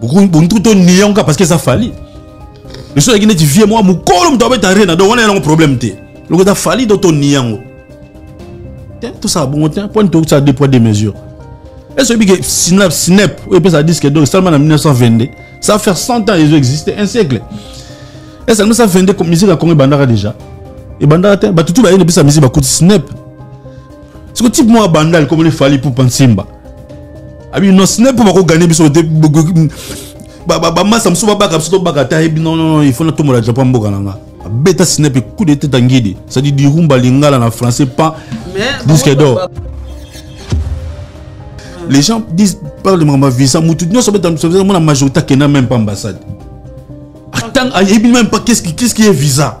buntu tonia ngo parce que qui fali liso yaki moi vie colom doit être abeta rena on a un problème le loko eza fali d'auto tonia yango tout ça bon te point de tokosala deux poids deux mesures ese oyebi ke snap ça epesaka disque dor seulement en 1922 ça va faire 100 ans ont existé un siècle ça 1922 musique à congo bandara déjà ebandaka tout bato bah, a bayeni une musique bakuti snap ce type moi comme il fallit pour penser bah abi non ce n'est pas pour gagner biso te bamasa mosusu babaka biso tobaka ta yebi non il faut natombola japon mboka na nga abeta sinepe coup de tête angidi du dirumba lingala na français pan disque d'or bah, bah, bah. les gens disent parle makambo ya visa mutu dans abetamona majorité akenda même pas ambassade ayebi ah, ah, même pas qu'est-ce qu'est ce qui est visa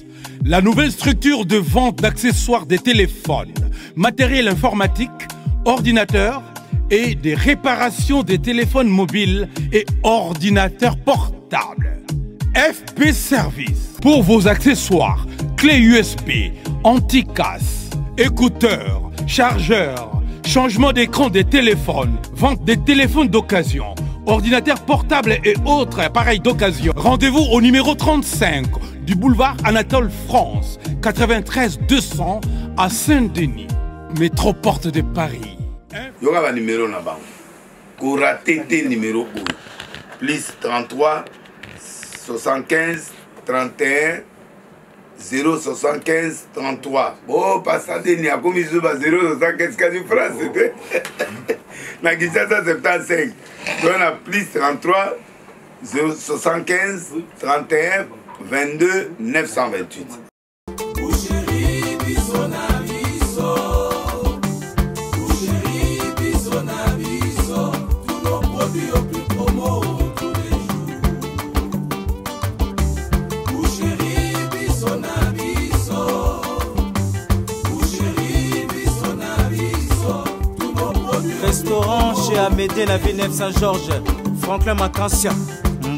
La nouvelle structure de vente d'accessoires des téléphones, matériel informatique, ordinateur et des réparations des téléphones mobiles et ordinateurs portables. FP Service pour vos accessoires, clés USB, anti écouteurs, chargeurs, changement d'écran des téléphones, vente des téléphones d'occasion, ordinateurs portables et autres appareils d'occasion. Rendez-vous au numéro 35 du boulevard Anatole France, 93 200 à Saint-Denis, Porte de Paris. là numéro là-bas. numéro plus 33 75 31 075 33 Saint-Denis, à akomi so de 075 france 75 plus 33 075 31 Vingt-deux neuf cent vingt-huit. Où chéri, bison à bison. Tous nos produits ont plus promo promos tous les jours. Où chéri, bison à Tous nos produits. Restaurant chez Amédée, la ville Neuf-Saint-Georges. Franck lemont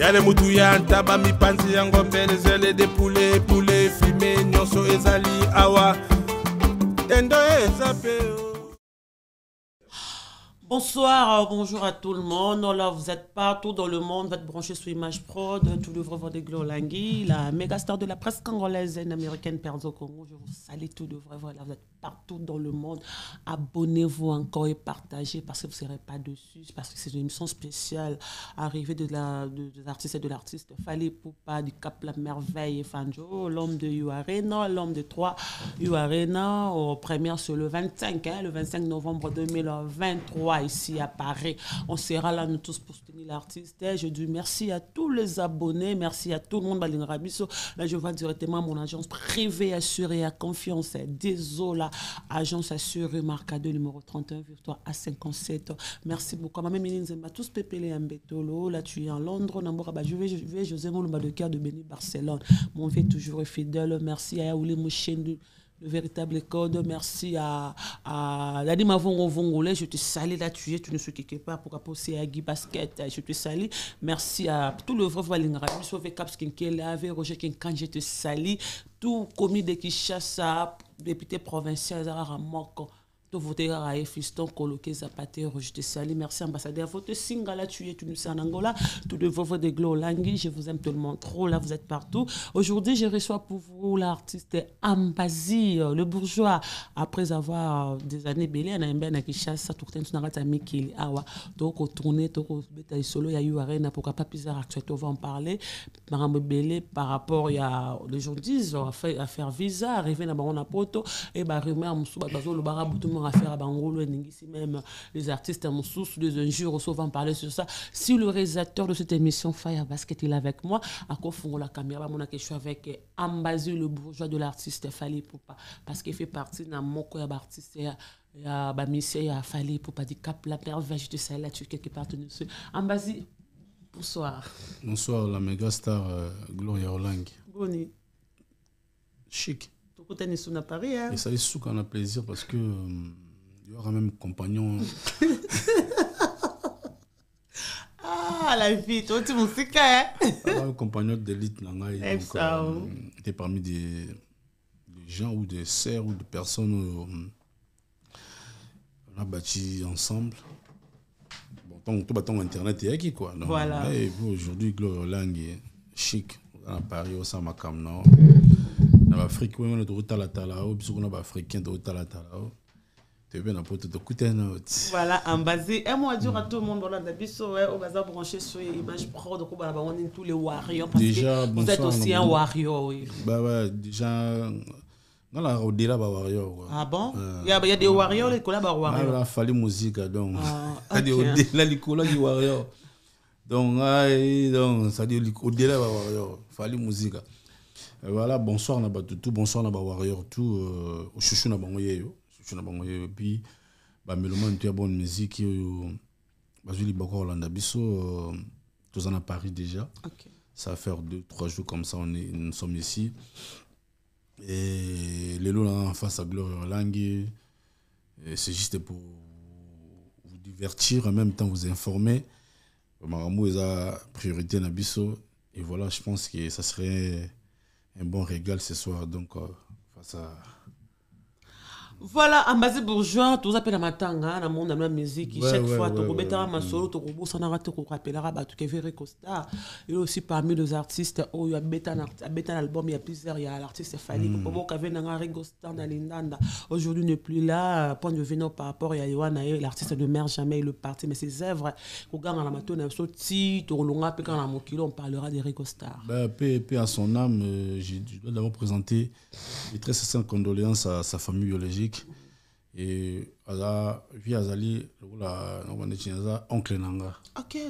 yale mutu ya ntaba mipanzi ya ngombe lezele de pule pule efrime nyonso ezali awa tendo eza mpe Bonsoir, euh, bonjour à tout le monde. Oh vous êtes partout dans le monde, vous êtes branchés sur Image Prod, tout le vrai des Langui, la méga star de la presse congolaise et américaine Perzo Congo. Je vous salue tout de vrai, voilà, vous êtes partout dans le monde. Abonnez-vous encore et partagez parce que vous ne serez pas dessus, parce que c'est une émission spéciale arrivée de la, des artistes et de l'artiste Fali Poupa du Cap La Merveille et Fanjo, l'homme de UArena, l'homme de trois UArena, aux premières sur le 25, hein, le 25 novembre 2023 ici à Paris. On sera là, nous tous, pour soutenir l'artiste. Je dis merci à tous les abonnés, merci à tout le monde. Là, je vois directement mon agence privée assurée à confiance. Désolé, agence assurée, 2 numéro 31, Victoire à 57. Merci beaucoup. tous Là, tu es en Londres, Je vais, je vais, José de cœur de Béni, Barcelone. Mon vieux toujours fidèle. Merci à Yaoulé Mouchendou le véritable code. Merci à, à l'anima Vongo Vongolais. Je te salue là, tu es, tu ne se quittes pas pour apposer à Guy Basket. Je te salue. Merci à tout le vrai Valingara, les Caps Kinkela, Roger Kinkan, je te salue. Tout commis de Kishasa, député provincial, Zara Ramoko to votera aye fiston koloke zapatero je te merci ambassadeur Votre singala tu es en angola tout de vos de glolangi je vous aime tout le monde trop là vous êtes partout aujourd'hui je reçois pour vous l'artiste Ambazi euh, le bourgeois après avoir euh, des années belé na embe na kishasa tourten tunanga ta mikili awa donc tourner toko beta solo il y a eu na pourquoi pas plus actuel on va en parler marambo belé par rapport a les gens disent à faire visa arriver na baron na poto et bah rumeur musuba bazolo barabutu affaire Bangoulou, ici même les artistes à mon source, les injures, on souvent parler sur ça. Si le réalisateur de cette émission Fire Basket est avec moi, à quoi font la caméra, que je suis avec Ambazu, le bourgeois de l'artiste Fali Poupa, parce qu'il fait partie d'un moko artiste ya bamisé ya Fali Poupa, du cap la perverge de celle là, tu quelque part, tu Ambazu, bonsoir. Bonsoir, la méga star euh, Gloria Olang. Bonne Chic kutani su à paris hein. sous qu'on a plaisir parce que euh, y aura même compagnon ah la vie toi tu mosika hein. un compagnon d'élite na ngai donc euh, t'es oh. parmi des, des gens ou des serres ou des personnes euh, on a bâti ensemble bon tout bâton internet et qui quoi voilà et aujourd'hui Gloria Lang est chic à Paris au non na baafrika wena tokutalatala o biso kuna baafricain tokutalatala o tobena de totokutana note. voilà en basé. un moi, dire à tout le monde voilà, olanda biso oyo baza branché sur image prod okobala bango nini tous les warriors parce déjà, que vous êtes aussi un warrior oui. bah, ouais, déjà dans nga na odela bawarrior quoi ah bon Il y a des warriors, ah, bah, warrior likolo ya bawarrior nafali musique, donc adi odela likolo ya warrior donc ngai donc cetadire odela bawarrior fali mozika ah, musique voilà bonsoir na de tout bonsoir na Warrior tout euh, chouchou na bango ye chouchou chuchu na bango puis Et puis tu bah, as une bonne musique oyo bazwi liboka kolanda biso en euh, à paris déjà ça va faire deux trois jours comme ça on est, nous sommes ici et lelo en face à glorieux langue c'est juste pour vous divertir en même temps vous informer makambo eza priorité na biso et voilà je pense que ça serait un bon régal ce soir donc euh, face à voilà ambassade bourgeois à matanga na monde la musique chaque fois tokobetaka masolo tokobosanaka tu bato kevere costa il aussi parmi les artistes oyo abeta na album a plusieurs il y a l'artiste falik hmm. boboka venanga ringo star na lindanda aujourd'hui n'est plus là point de venir par rapport il y a ye l'artiste ne meurt jamais il le parti mais ses œuvres koganga na matoi na biso ti tokolonga mpe kaka na mokili on parlera de ringo star bah, paix à son âme euh, je dois d'abord présenter les très sincères condoléances à sa famille biologique afrique e aza vi azali lokola nako bandeti aza oncle na nga okay.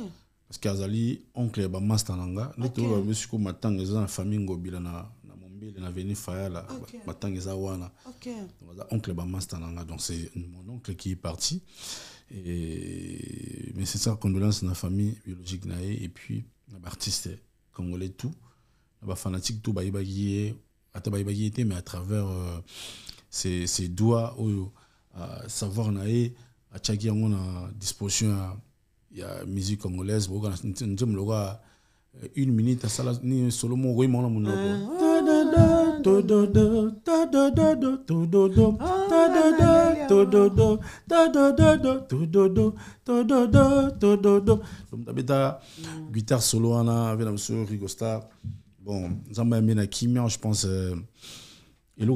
parceke oncle ya n'anga. na tous les oyo babi sikoyo matanga eza une famille ngobila na, na mobile na veni fayala matanga eza wana okay. donc aza oncle ya bamaster donc c'est mon oncle qui est parti et mais ça, condolence condoléances la famille biologique naïe et puis na baartiste congolais tout na fanatique tout bayebaki à ta bayebaki ye mais à travers euh, c'est c'est doigt euh, savoir à chaque disposition à la musique congolaise je le une minute à un solo je guitare solo ana rigostar bon kimia je pense que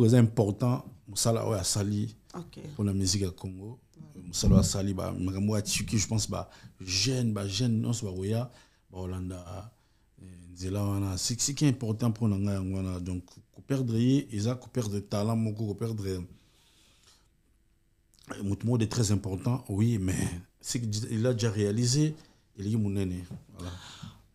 c'est important musala oyo pour la musique au congo mosala oyo asali bah, makambo oyo qui je pense bajeune bajeune nyonso bakoya bakolanda euh, nzela wana est important pour ngai yango wana donc perdre ils ont perdu talent moko koperdre moto mot de très important oui mais qu'il a déjà réalisé il elingi monene voilà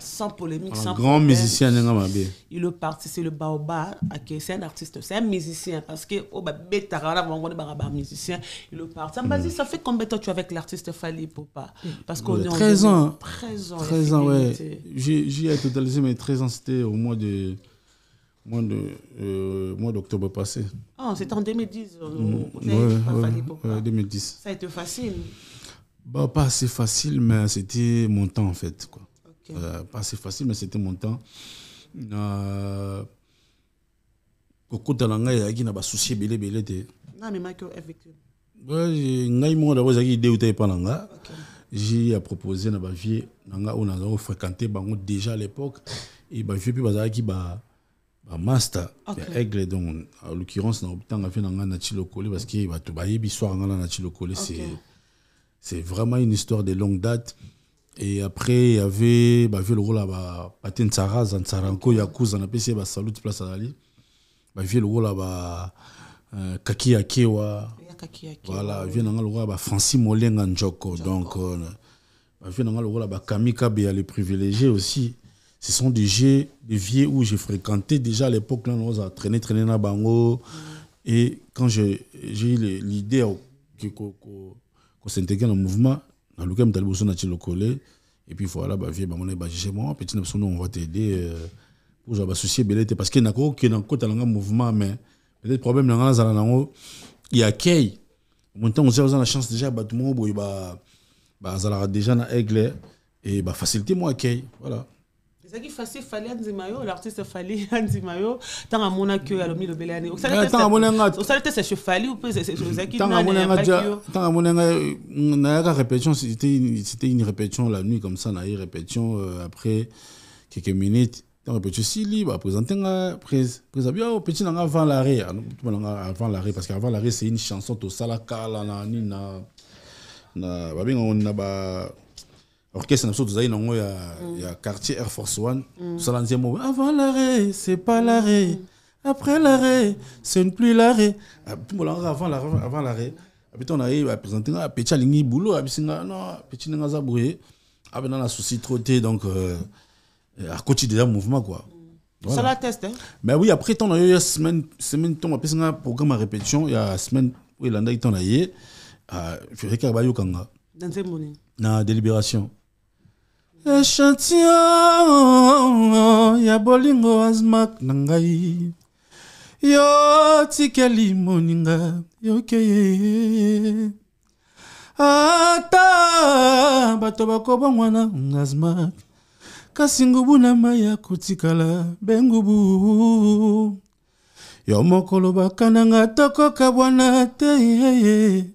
sans polémique, sans grand musicien, il le parti, c'est le Baoba, c'est un artiste, c'est un musicien, parce que oh bah on musicien, il le parti. Bah, mm. Ça fait combien de temps tu es avec l'artiste Fali Popa mm. Parce qu'on est 13 ans. 13 ans. 13 ans, ouais. J'ai totalisé mais 13 ans, c'était au mois de mois de euh, mois d'octobre passé. Ah, oh, c'était en 2010. Euh, mmh. ouais, ouais, ouais, 2010. Ça a été facile bah, Pas assez facile, mais c'était mon temps en fait. Quoi. Okay. Euh, pas assez facile, mais c'était mon temps. Euh... y a qui na pas basusi ebele ebele te mais Michael dabo ezalaki ideu te epa na nga j'ai a proposé na bavie na nga oyo naza kofréquente bango déjà à l'époque et e bavie puis bazalaki ba bamaster master aigle donc en l'occurrence na obtanga vie na nga na tilokole parce que bato bayebi swara nga na na tilokole c'est c'est vraiment une histoire de longue date. Et après, il y avait, bah, vu le rôle à Patin Sarah, Zansaranko, Yakuz, en APC, bah, salut, place à Ali. Bah, vu le rôle à bah, euh, Kaki Akewa. Voilà, vu le rôle là bah, Francis Molenga Njoko. Donc, euh, bah, vu le rôle là bah, Kamika, bah, les privilégiés aussi. Ce sont des jeux, des vieux où j'ai fréquenté déjà à l'époque, là, nous a traîné, traîné na bango. Et quand j'ai eu l'idée que, que, que dans le mouvement dans lequel moto ali besoin na le collet, et puis voilà bavie bamona ebajije mo petit na biso nde on va t'aider ozwa basusi ebele te parce que nakokokende nakokotala nga mouvement mais peut-être problème na nga nazala nango ya kei omoni on a oza na chance déjà bato moko bah, bah, bah déjà na aigle e bafacilité mo ya kei voilà ezalaki facile fali andima yo l'artiste fali andima yo ntango amonaki oyo alobi lobela yani osala te seche fali mpe ozalakitango amonanga nayaka répétition c'était c'était une répétition la nuit comme ça naye répétition euh, après quelques minutes ntango répétition sili baprésente nga euh, prise prise abi ah, o oh, petit nanga avant l'arrêt hein. avant l'arrêt parce que avant l'arrêt c'est une chanson tosalaka la na nini na babengango na ba orchestre nous autres non il y a quartier Air Force One ça l'ancien avant l'arrêt c'est pas l'arrêt après l'arrêt c'est une pluie ah, l'arrêt avant l'arrêt avant l'arrêt après on arrive à présenter un ah, petit aligné boulot à ah, bisinga non petit n'a pas brouillé la ben on a souci donc euh, euh, à côté déjà mouvement quoi ça la teste hein mais oui après on a eu semaine semaine on a un programme à répétition il y a semaine où il en a été on a eu à euh, Furika Bayokanga dans na délibération echantillon ya bolingo asmak na ngai yo tikeli moninga yokeye ata bato bakobongwana asmak kasi ngubu na mai ya kotikala be ngubu yo mokolo bakananga tokoka bwana te yeye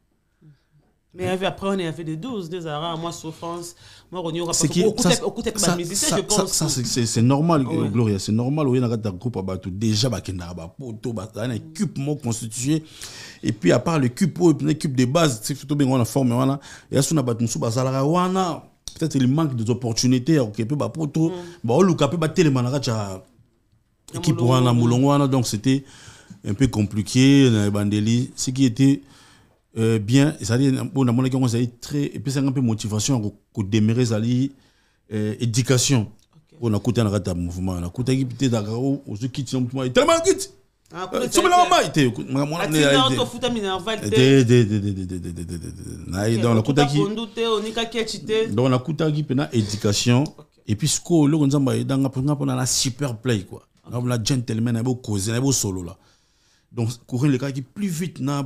Mais après, on est fait des 12, des Zara, moi, Souffrance, moi, Rognon, parce que musicien, je pense. Ça, c'est normal, Gloria, c'est normal. On a un groupe à déjà, bah, bah, bah, il y a un cube constitué. Et puis, à part le cube, le cube de base, c'est plutôt bien, on a formé, on a. Et à ce moment-là, on a on a. Peut-être il manque des opportunités, ok, peu, bah, pour tout. Mm. Bah, on l'a pas tellement, équipe, on a, donc c'était un peu compliqué, on bandeli. Ce qui était. Euh, bien c'est-à-dire très et puis ça un peu motivation démarrer ça euh, éducation on a coûté un mouvement qui mouvement tellement de de de de de de de éducation et puis la super play quoi on la gentleman de causer solo là donc courir les gars qui plus vite na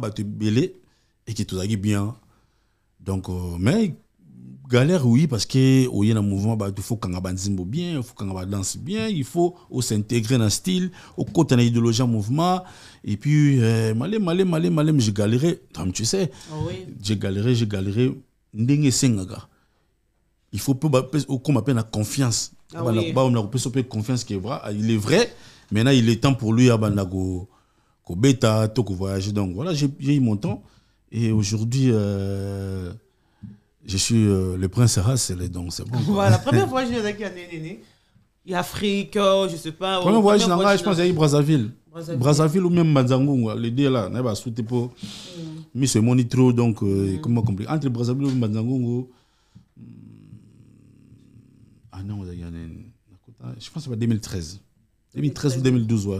et qui tout bien donc euh, mais galère oui parce que au oh, y a un mouvement bah il faut qu'on abandonne bien il faut qu'on danse bien il faut oh, s'intégrer dans le style au oh, côté de l'idéologie en mouvement et puis euh, malé malé malé malé j'ai galéré tu sais ah oui. j'ai galéré j'ai galéré il faut qu'on m'appelle la confiance ah bah, oui. bah, on a confiance qui est vrai ah, il est vrai maintenant il est temps pour lui à ah, banago ko beta to voyager donc voilà j'ai eu mon temps et aujourd'hui, euh, je suis euh, le prince Arras, c'est c'est bon. Voilà, première fois que je viens avec Néné, il y a Afrique, oh, je sais pas. Première fois oh, je je pense que Brazzaville. Brazzaville. Brazzaville ou même Mazangongo. les deux là, n'est pas sauté pour. Mais mm. c'est mon donc euh, mm. comment compliqué. Entre Brazzaville ou Mazangongo. Mm, ah non, il y Je pense que c'est 2013. 2013 ou 2012, ouais.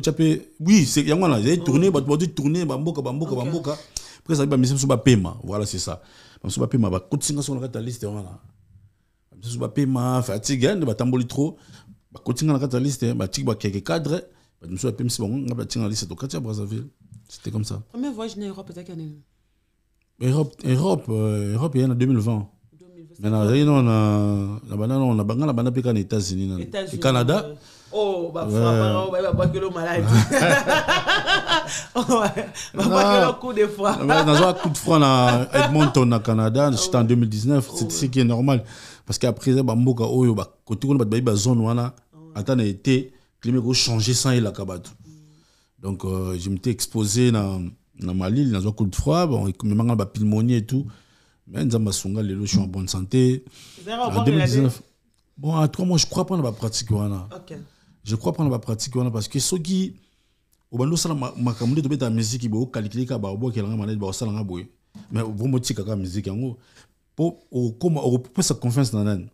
tapez, oui c'est yango wana bah tu bato bazwi tourne bamboka bamboka bamboka après ezali bamisa biso bapema voilà c'est ça bamiso bapema bakotisinga songo na kati la liste pas bamisu fatigué, fatigue nde batamboli trop bakotinga na kati la liste batiki bakeke cadre bato Bon, on bango nga batinga la liste to kati ya brazzaville c'était comme ça Première voyage en europe quand-même. europe europe euh, europe eya en 2020 mais nazali no na la, no na banga banane, la banane, ka na états-unis États-Unis. canada euh... Oh, bah, frappe, bah, pas que le malade. bah, pas que le coup de froid. Dans un coup de froid, à Edmonton, au Canada, oh, c'était en 2019, c'est ce qui est normal. Parce qu'après, bah, Mboka, Oyo, oh, bah, côté, on bah, zone, wana, temps été, climat, a changer sans et la mm. Donc, euh, je m'étais exposé dans, dans ma lille, dans un coup de froid, bon, comme m'a bah, pneumonie et tout. Mais, va songer les je suis en bonne santé. En 2019. Bon, à trois mois, je crois pas dans ma pratique, wana. Ok je crois prendre ma pratique wana parce que soki obanda osala makambo nde tobeta musiki boye okalkile kaka baobwakelanga manete baosalanga boye mais vomotika pour au yango au okoma sa confiance na nani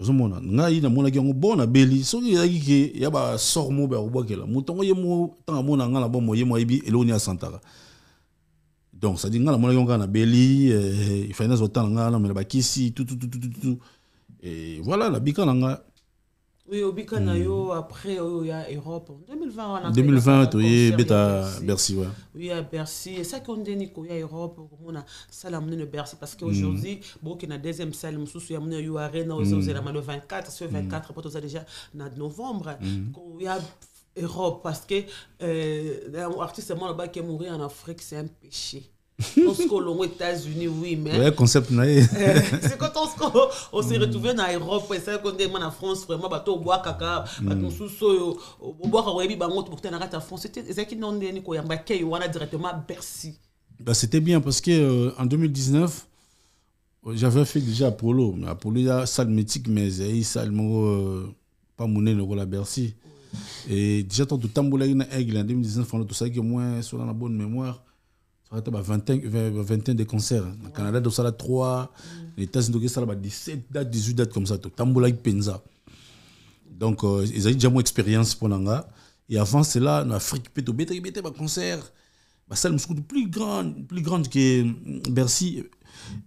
ozomona ngai namonaki yango bo nabeli soki ezalaki ke ya basor mo bakobwakela moto yango ye mo ntango amona nga na bomo ye mo ayebi eloko nini asantaka donc cetadire nga là yango qui si tout tout nga tout tout et voilà la na nga oui au na hmm. yo après oh, y ya europe 2020 2020 oui beta bercy ouais. oui à bercy esaki ondeni a europe a sale ya à bercy parce hmm. que aujourd'hui boke na deuxième salle, mosusu ya monene yo arena hmm. a le 24 sur 24 po toza déjà le novembre Il y a europe parce que euh, bas qui est mort en afrique c'est un péché aux États-Unis, oui, mais. Ouais, concept C'est quand on, s'est retrouvé en Europe, c'est quand on en France, vraiment, bateau au bois, caca, bateau mm. sous soyo, au bois, au Ebi, bangot, pour tenir en France. C'était qui non dernier, quoi, en a directement à Bercy. Bah, c'était bien parce que euh, en 2019, j'avais fait déjà Apollo, mais Apollo, il y a salle mythique, mais il y a salle, euh, pas monnaie, le rôle à Bercy. Et déjà, tant que Tamboulaïna Aigle en 2019, on a tout ça qui est moins, sur la bonne mémoire. 21 de concerts au Canada de sala 3 les États-Unis de sala 17 dates 18 dates comme ça to tambola penza donc euh, ils ont déjà mon expérience pour nanga et avant cela en Afrique peut bête bête ba concert bah salle plus grande plus grande que mm, Bercy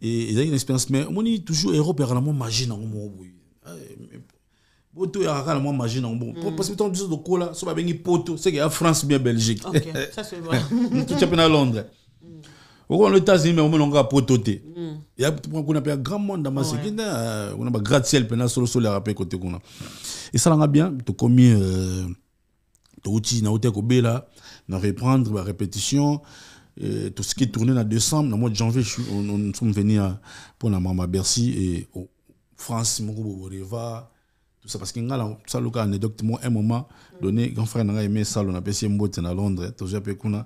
et ils ont une expérience mais on est toujours Europe et vraiment magie dans mon bruit poto ya kaka à moi, magie nango bon parce que de ntango biso tokola so pote poto que ya france bien belgique totia mpe à londres on États-Unis mais on a prototé hmm. il y a un grand monde dans ma hein. on a gratte ciel et ça bien commis outil reprendre la répétition tout ce qui est tourné en décembre, en le mois de janvier, on, est sommes venus pour la maman Bercy et France, Moko tout ça. Parce que a ça, le un moment hmm. donné, grand frère, on a aimé ça, on a passé un à Londres, hein.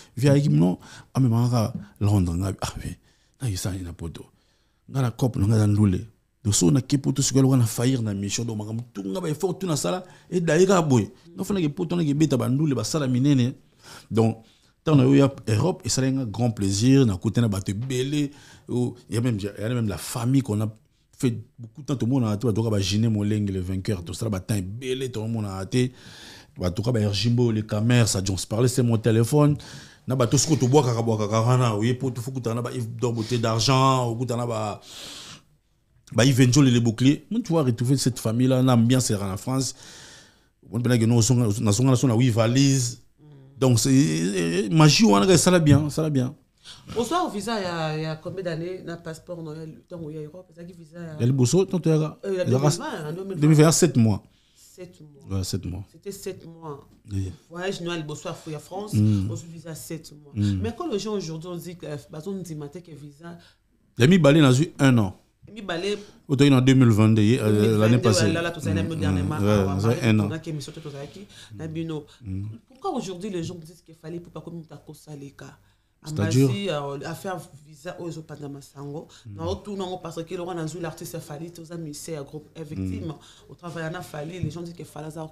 via gimno amemaka kaka londre nga na nakisala nini na poto nga na cope na nga eza ndule doso tout ce que loka a faillir na mission donc makambo tu nga baeffort tu nasala na kaka boye nga fo nake poto nake beta bandule basala minene donc ntango nayoya europe esalaki nga grand plaisir nakutana il y a même la famille qu'on a fait beaucoup de temps tomonaka bah, on bato kaka mon molenge le vainqueur tout bah, on a ebele tomonaka te bato kaka baergimbo le dit, on se parlait c'est mon téléphone na ba tout ce que tu bois kaka bois kaka oui pour tout foutre na ba il doit boter d'argent ou que na bah bah il vient jouer les boucliers mon tu vois retrouver cette famille là na bien c'est en France on ben que nous na songa na songa oui valise donc c'est magie on reste là bien ça là bien au soir, au visa, il y, a combien d'années dans le passeport dans l'Europe Il y a le bousso, qui visa Il y a le bousso, tant que tu as. 2027 mois. 7 mois. Ouais, 7 mois. C'était 7 mois. Oui. Voyage Noël, Bossoir, Fouille à France, mm. on se visa 7 mois. Mm. Mais quand les gens aujourd'hui ont dit que euh, Bazon dit que visa. Il a mis balai dans un an. Il a mis balai. Au en 2022, euh, l'année passée. Là, là, tout ça, l'année mm, dernière. Un an. Pourquoi aujourd'hui les gens disent qu'il fallait pour pas communiquer à cause de l'écart ambasi euh, affaire visa oyo Panama sango hmm. non parce que eloko nazwi l'artiste afali te oza musée ya groupe e victime otravailla hmm. a fallu. les gens disent que fallait aza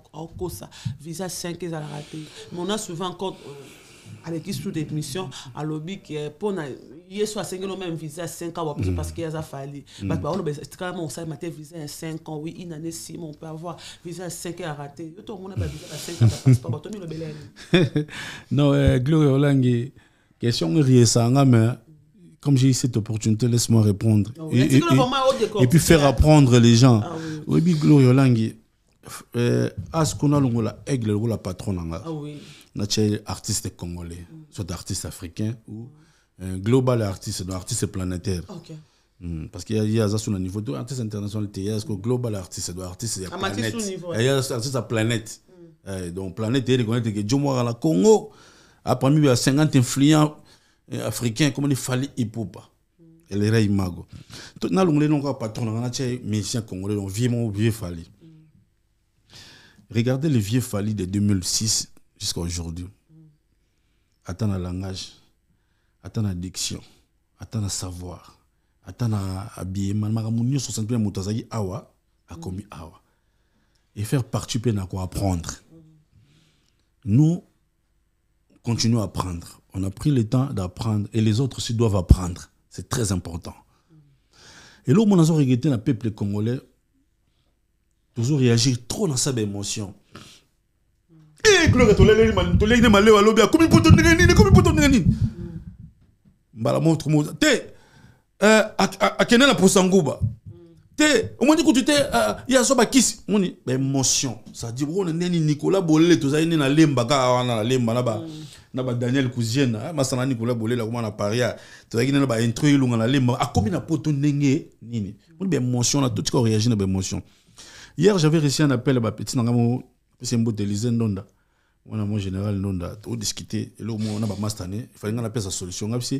ça visa 5 ezalaka te mais on a souvent encore qui euh, sous démission à ke mpona ye so asengeli omeme visa 5 ans hmm. parce parce que ye bah, aza c'est vraiment baoloba kalama ma te visa 5 ans oui une année 6 on peut avoir visa 5 5 ya Tout le monde omona bavisa visa 5 ya pas. bato le ya nini non euh, gloria olangi Question mais comme j'ai cette opportunité, laisse-moi répondre. et, et, et, puis faire apprendre les gens. Ah oui, oui, eh, qu'on a Longola, Aigle, la patronne. Ah oui. artiste congolais, soit artiste africain ou euh, global artiste, artiste planétaire. Ok. Hmm, parce qu'il y a ça sur le niveau de artiste international, il y a global artiste, artiste planète. Il y a artiste à planète. Donc planète, il reconnaît que à la Congo a parmi les 50 influents euh, africains comme il fallait Ipopa mm. elle est imago tout na longole pas dans la a musicien congolais on vieux mon mm. vieux regardez le vieux falli de 2006 jusqu'à aujourd'hui mm. attends le langage attends la diction attends le savoir attends à habillement makambo nyonso senti mpe moto azalaki awa awa et faire participer à quoi apprendre. nous Continuer à apprendre. On a pris le temps d'apprendre et les autres aussi doivent apprendre. C'est très important. Et là, je suis en le peuple congolais. Toujours réagir trop dans sa émotion. Eh, je suis euh, en train de me dire, je suis en train de me dire, je suis à train de me dire, je suis en train de me dire, je te omoni kutu te uh, ye azo bakisi omoni baémotion ben, sadi boko na ndeni nicolas Bolé, bolele tozali na Lemba, ka wana Lemba na, ba, mm. na badaniel na ni hein, masana nicolas la akoma na paria ah. tozalaki nde na baintro elonga nalemba akomi na poto nengé nini omoni baémotion ben, na totika oréagir na ben, émotion hier j'avais reçu un appel ba petit nga mo pesi mbote lisen nonda wana mo général ndonda on a mo na bamaster il fallait nga napesa solution à solution.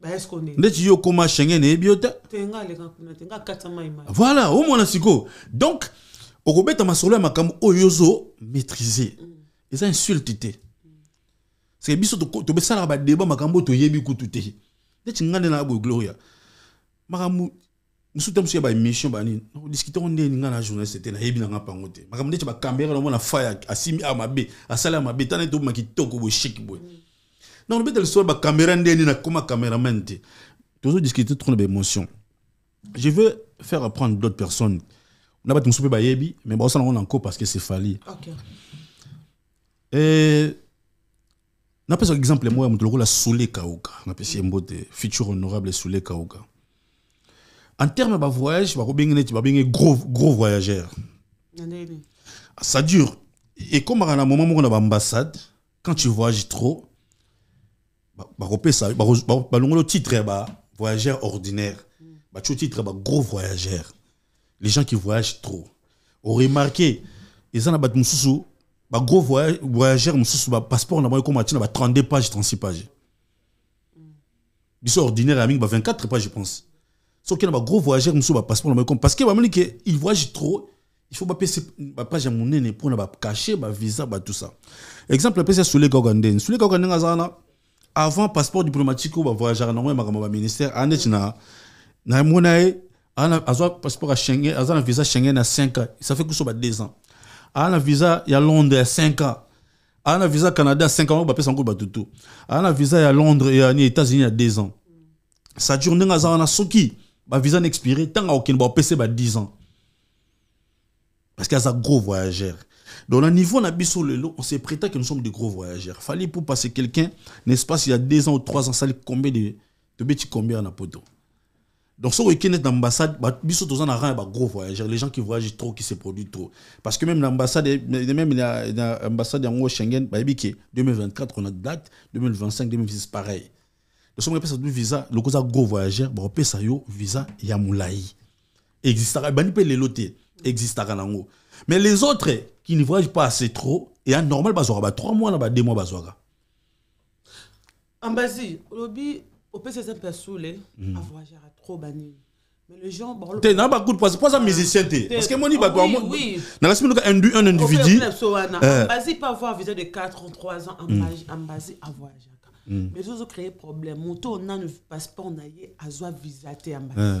Bah, ndeti yo okóma tengale eyebi yo te voilà omona sikoyo donc okobeta masolo ya makambo oyozo ozo maîtrise mm. eza insulte biso parceke biso ba badeba makambo oyo toyebi kutu te ndeti ngai nde na boye gloria makambo mosusu te mosusu ya baémission banini nakodiscutero ndeni ngai na journaliste pa nayebi nanga mpango te makambo kambera bakambera nomona fa asimi mabé. asala ya tane to ete obima kitoko bo donc betele so ba caméra ndeni na un cameraman te toujours discuter trop de émotion je veux faire apprendre d'autres personnes on a pas tout ba Yébi mais bon bah, ça on encore parce que c'est fallu OK et napesa exemple moi moto la sole kauka un mot de futur honorable Soule Kaouka. en terme de bah, voyage, bakobenge neti un gros, gros voyageur ça dure Et comme à un moment moko na l'ambassade, quand tu voyages trop bakopesa balongoli titre ya voyageur ordinaire batyo titre ya gros voyageur les gens qui voyagent trop ont remarqué oremarke eza na bato bah gros voyageur passeport mosusu bapasseport na comment tu ntina ba 32 page 36 page biso ordinaire ya mingi ba 24 pages je pense sauf soki na gros voyageur passeport on na bango comment parce que bamoni que il voyage trop il faut j'ai bapesa bapage ya cacher bah visa bah tout ça exemple apesa soleka oka ndeni sur les ndenge aza wana avant passeport diplomatique ko voyager à ya makambo ministère à neti na ana passeport à schengen na visa schengen à 5 ans ça fait ça va 2 ans a un visa à londres à 5 ans a un visa canada à 5 ans wango bapesa yango bato to un visa à londres et aux états-unis à 2 ans sature ndenge aza a soki visa na expiré ntango va bapese ba 10 ans parce que un gros voyageur donc, au niveau Nabiso Lelo, on se prétend que nous sommes des gros voyageurs. Fallait pour passer quelqu'un, n'est-ce pas, il y a deux ans ou trois ans, ça combien de, de petits combien en poto. Donc, ce week-end d'ambassade, bah, Biso tous en a bah, gros voyageur. les gens qui voyagent trop, qui se produisent trop. Parce que même l'ambassade, même l'ambassade en Schengen, 2024, bah, on a date, 2025, 2026, pareil. Donc, si on ça visa, le cause gros voyageur, on peut ça visa Yamoulaï. Existera, ben, il peut les lotés, existera en haut. Mais les autres qui ne voyagent pas assez trop, et un normal, bah, 3 bah, mois, là, 2 bah, mois, bah, Ambasi, lobby, un PCC Persoulé, hein, mhm. à voyager à trop banni. Mais les gens. T'es là, bah, coup de poisson, pas un musicien, t'es. Parce que bah, ah, moi, il va Oui, oui. Dans la semaine, un individu. Euh. Ambasi, pas avoir visé de 4 ou 3 ans, en mm. Ambasi, à voyager. Mm. Mais ils ont créé problème. Mon tour, on a le passeport, on a eu à visa, t'es Ambasi. Euh.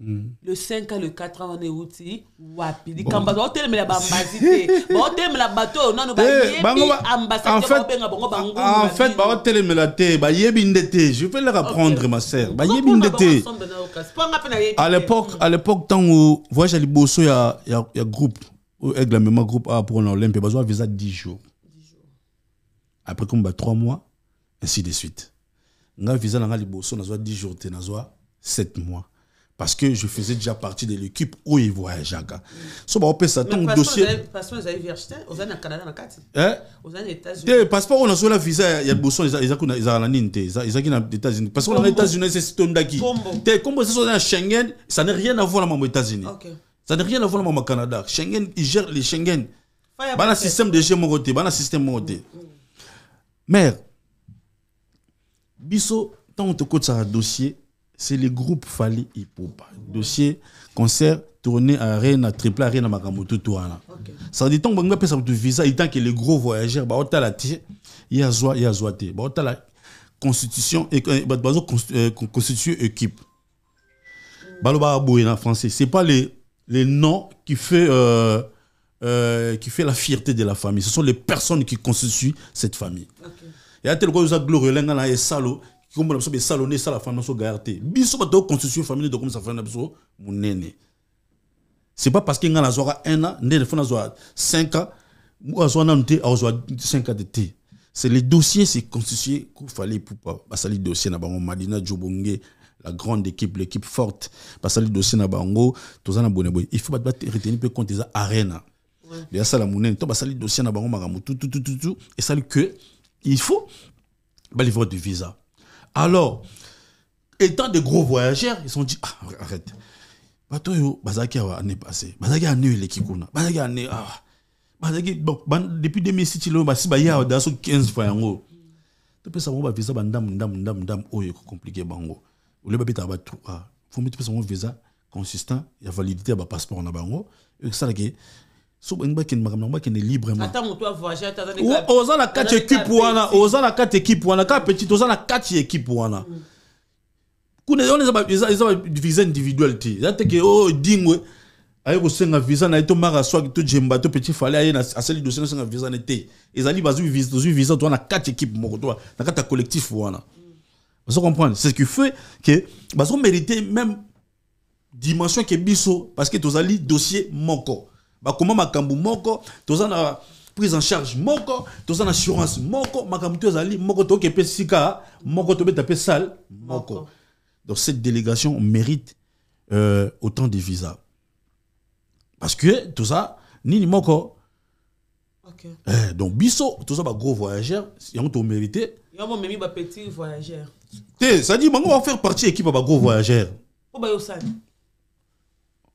Mm. le 5 à le 4 ans on est outi wapidi bon. kamba o telemela bambazite ba o telemela bato nanu ba eh, yebi ambassadeur benga bongo en fait ba o telemela te ba yebi ndete je vais le reprendre ma sœur ba yebi ndete à l'époque à l'époque tant où voyage à liboso ya ya ya groupe au aigle même groupe A pour l'Olympe besoin visa 10 jours 10 jours après comme ba 3 mois ainsi de suite nga visa na nga liboso nazwa 10 jours te nazwa 7 mois parce que je faisais déjà partie de l'équipe où ils voyageaient. So, Ça bah, on peut s'attendre au dossier. j'avais vous avez états vous avez Canada dans quatre. Hein? Aux États-Unis. Passeport, on a sur la visa, il y a des ils ont ils ont la ligne, ils ont ils ont États-Unis. Parce qu'on a États-Unis, c'est Stondaki. T'es comme ça, on est Schengen, ça n'a rien à voir avec les États-Unis. Ça n'a rien à voir avec le Canada. Schengen, ils gèrent les Schengen. Bah, bah le système de mon côté, bah, le système mon côté. Mère, biso, tant on te coûte ça un dossier c'est le groupe Fali Ipopa. Dossier, concert, tournée à Arena, triple à Makamoto, Touana. Ça dit, tant que ça visa, il tant que les gros voyageurs, bah, on la tire, il y a zoa, il y a zoa, bah, on la constitution, et, euh, bah, bah euh, constituer équipe. Bah, le bah, en français. C'est pas les, les noms qui fait, euh, euh, qui fait la fierté de la famille. Ce sont les personnes qui constituent cette famille. Il y a tel quoi, vous avez glorieux, là, et salaud, kombo na biso salonné ça la bah, famille na biso gare te biso bato oconstitue famille comme ça famille na biso monene c'est pas parce que la nazwaka 1 an nde fo nazwa 5 ans mo azwa nanu à aozwa 5 ans de t c'est les dossiers c'est constitué kofali pupa basali dossier na bango madina jobongé la grande équipe l'équipe forte basali dossier na bango toza na bone boye il faut bato retenir mpe compte ça arena deja sala monene to basali dossier na bango et ça le que il faut bah, les balivre de visa alors, étant des gros voyageurs, ils sont dit, ah, arrête. Batoyo, ah, Bazaki a année passée. Bazaki a année l'équipe Bazaki a ah. Bazaki, bon, depuis 2006, il y a 15 fois en haut. Depuis ça, on visa, bandam, dam, dam, dam, oh, il est compliqué, bango. Ou le babita, bah, tout, ah. Faut mettre un visa consistant, il y a validité à passeport, on a bango. Et ça, là, on librement on na on équipe wana on équipe wana on petit quatre équipes, on a wana équipes. on a quatre équipes. on a quatre équipes. On a quatre visa on a quatre équipes. on a quatre équipes. on a visa on a on na collectif c'est ce fait que même dimension est parce que dossier bakoma makambo moko toza na prise en charge moko toza na assurance moko makambo to ezali moko toke pe sika moko tobeta pe sale moko donc cette délégation mérite euh, autant de visas parce que toza nini moko Okay. Eh, donc ça toza gros voyageur yango tomérité yango omemi petit voyageur te ça dit va faire partie équipe ya gros voyageur po bayosani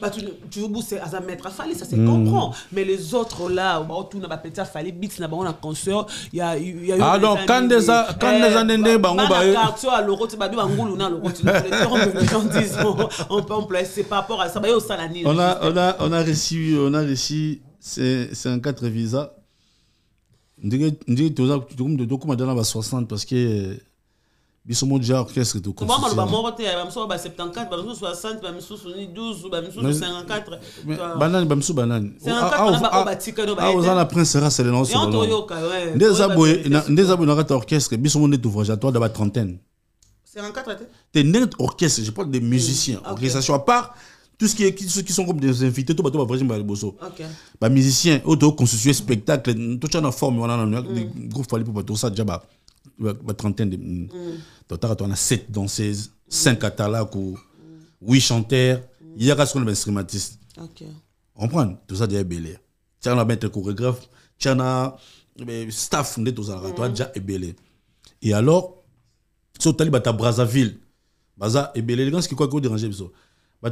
bah tu tu veux bosser à mettre à fallait ça se hmm. comprend mais les autres là bah oh, tout n'a pas pété fallait bits n'a bah, pas on a cancer il y a il y a ah non quand des quand des eh, années bango bah cancer à l'euro tu bah bien on na l'euro tu on peut employer c'est par rapport à ça bah au salani on a on a on a reçu on a reçu c'est c'est un quatre visa ndenge ndenge tu as tu comme de document dans la 60 parce que biso mo genre orchestre to tobamba loba moko te bamisusu ba 74 bamisusu 60 bamisusu ni 12 bamisusu 54 banani bamisusu banani ah, ah, ah, oza na prince ra selena oso nde eza boye na kati ya orchestre à biso mo nde tovrageatoire da batrentaine te ndenge orchestre je parle de musiciens organisation à part tout ce qui est ceux qui sont comme des invités tout bateau bavrage ba liboso bah, Musicien, auto tokonstitue spectacle tout ça en forme wana na mm. groupe fali mpo tout ça, déjà bah ma trentaine de. Mm. Donc, on a sept danseuses, cinq atalacs, huit chanteurs, il y a un instrumentiste. On prend tout ça déjà belé. Tiens, on a mettre chorégraphe, tiens, on a staff, de est tous à mm. déjà belé. Et alors, si on à Brazzaville, baza ebelé, les gens qui quoi qu'on dérange,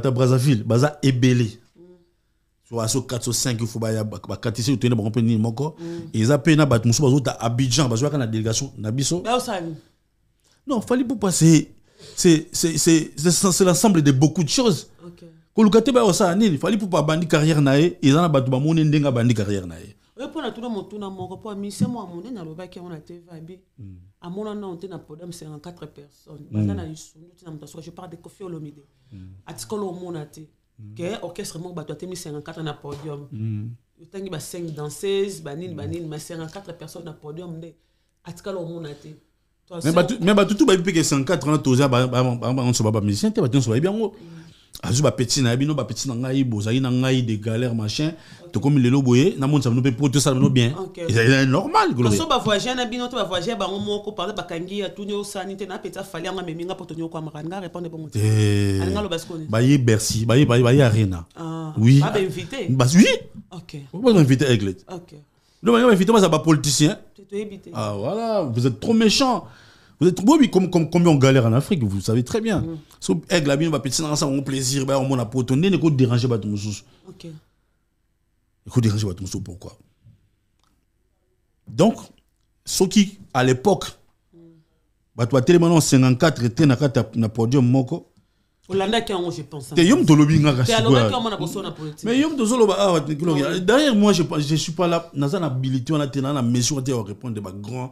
ta Brazzaville, baza ebelé sur so 4 so 5 il faut ba ba katisi ou tenir ba compagnie moko et za pe na bat musu bazo ta Abidjan bazo kana délégation na biso bah, non fallait pour passer c'est c'est c'est c'est l'ensemble de beaucoup de choses ok bah te bayo ni fallait pour pas bandi carrière na ils eza na ba bamoni ndenga bandi carrière na ye oyo mpo natuna motuna moko na amisie moko ya monene alobaki yango na mon amonana hmm. on était na en quatre personnes baza na lisundu nous na moto je parle de kofi olomide atikala omona te que orchestre moko bato atemi 54 na podium otangi ba 5 danseuse banini banini ma 54 personnes na podium nde atikala omona te me batutu bayebi mpe ke 54 wana toza banso ba bamusicien te bato nyonso bien yango azwi bapeti na bino ba petit na ngai bozali na ngai de galère machin tokomi lelo boye na bino mpe po ça nous bien C'est normal so bavoyage na bino to ba ngomo ko parler ba bakangi ya euh, tuni osani te na apeti afali yango amemi nga mpo toni okwamaka nga répondre bongo alinga loba ba yi bercy yi arena ah. oui ah, bah, invité. Bah, oui Ok. inviter bainvité aiglete donc bango ça ba politicien. ah voilà vous êtes trop méchant vous êtes, oui, comme, comme, combien on galère en Afrique, vous savez très bien. Sauf que la bien, va péter dans ça, on plaisir, bah, on a pour ton Ne on déranger, bah, ton sous. Ok. On déranger, bah, ton sous, pourquoi? Donc, ceux qui, à l'époque, mm. bah, toi, tellement en 54, t'es dans le podium, moko. qui en je pense te yo moto olobi ngakamais yo moto ozoloba awa derrière moi je, je suis pas là naza na habilité en attendant la mesure mesure répondre de ma bah, grand.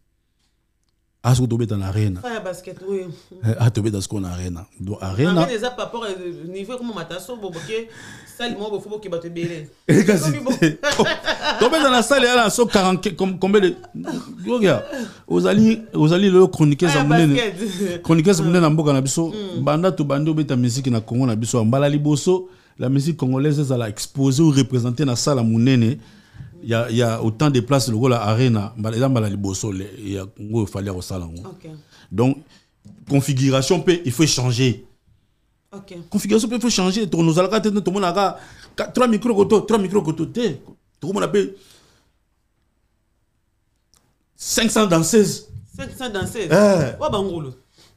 à tu tomber dans l'arène. basket, oui. À eh, tomber dans ce qu'on arène. Donc, arène. Arène, ah. euh, les apports, niveau comme bon Boboké, salle, moi, il faut que tu bélé. Tomber dans la salle, il y a 40, combien de. Regarde, vous allez le chroniqueur ça ah, me Chroniquer, ça me donne un bon canabiso. Mm. Banda to bando, musique, na Congo, na biso, en balaliboso, la musique congolaise, elle a exposé ou représenter dans la salle à Mounene y a autant de place arena eza mbala la il y Il faut donc configuration P il faut changer okay. configuration il faut changer nous allons a 3 micro 3 micro trois micros 500 dans 16 500 dans 16 eh.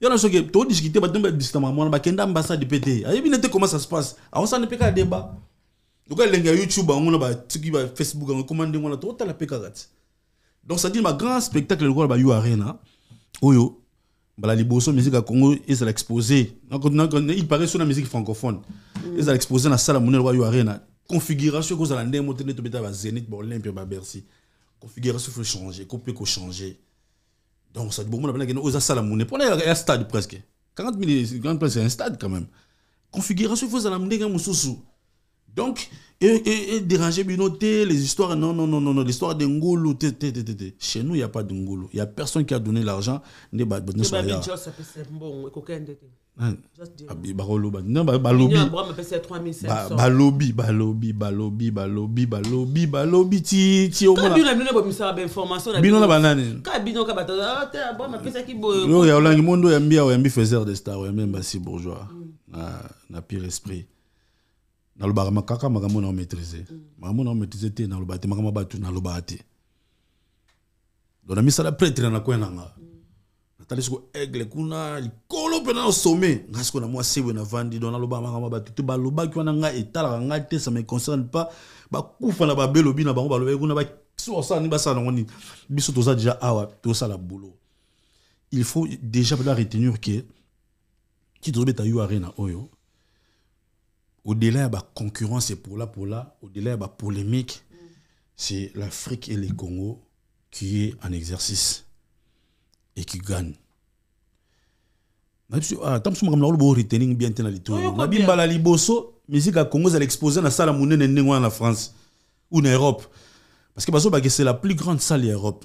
yona soki todiskute bato badisitama mwana bakende ambasade mpe te ayebi ne te comment ça se passe awasani mpe kaka débat donc elenge ya youtube on yango na batiki bafacebook yango ekoma ndenge wana totala mpe kaka ti donc ma grand spectacle le lokola bayo arena hein. oyo oh, mbala liboso musique ya congo ezala Donc, il paraît so na musique francophone ezala exposé na sala monene lokola yo arena hein. configuration ekozala ndenge de te nde tobeta bazénith baolympe babercy configuration faut changer kope changer. Donc, ça dit, bon, on a à un stade presque. 40 000, 40 c'est un stade quand même. Configuration, il faut ça la mouner comme sous Donc, et, déranger les histoires, non, non, non, non, non l'histoire de Ngolo, Chez nous, il n'y a pas de Ngolo. Il n'y a personne qui a donné l'argent. Ne pas balobi Balobi, Balobi, Balobi, Balobi, Balobi balobi ti ti o mona ba information na na banane ka hein. ah, ma de bah, bourgeois mm. na na pire esprit na tali siko aigle kuna likolo mpe au sommet ngas siko na mwa sebo na vandi don nalobaka makambo bato te balobaki wana nga etala nga te ça me concerne pas bakufa na babelobi bina bango balobaki kuna ba basala nini basala nango nini biso toza déjà awa tosala boulot il faut déjà peut-être retenir que ti ta yo arena oyo au-delà concurrence pour là, pour là. au-delà la polémique, c'est l'afrique et le congo qui est en exercice et qui gagne. Ah, que je me retenir bien la musique à Congo, exposée dans la salle France ou en Europe. Parce que c'est la plus grande salle d'Europe.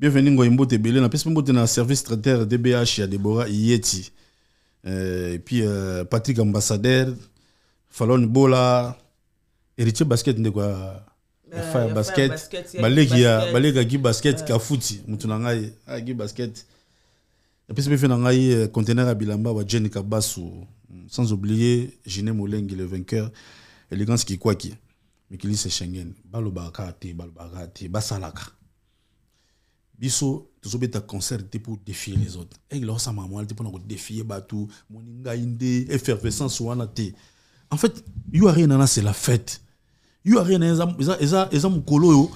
bienvenue Ngoyimbo service traiteur DBH à Deborah Yeti. Euh, et puis euh, Patrick ambassadeur Fallon Bola héritier basket de quoi euh, basket basket basket ah, conteneur à Bilamba wa Kabasu sans oublier Giné le vainqueur élégance qui quoi qui basalaka biso un concert pour pour défier les autres egla osama mwana te pour défier bato Moninga nde effervescence wana te en fait rien là c'est la fête ura eza mokolo oyo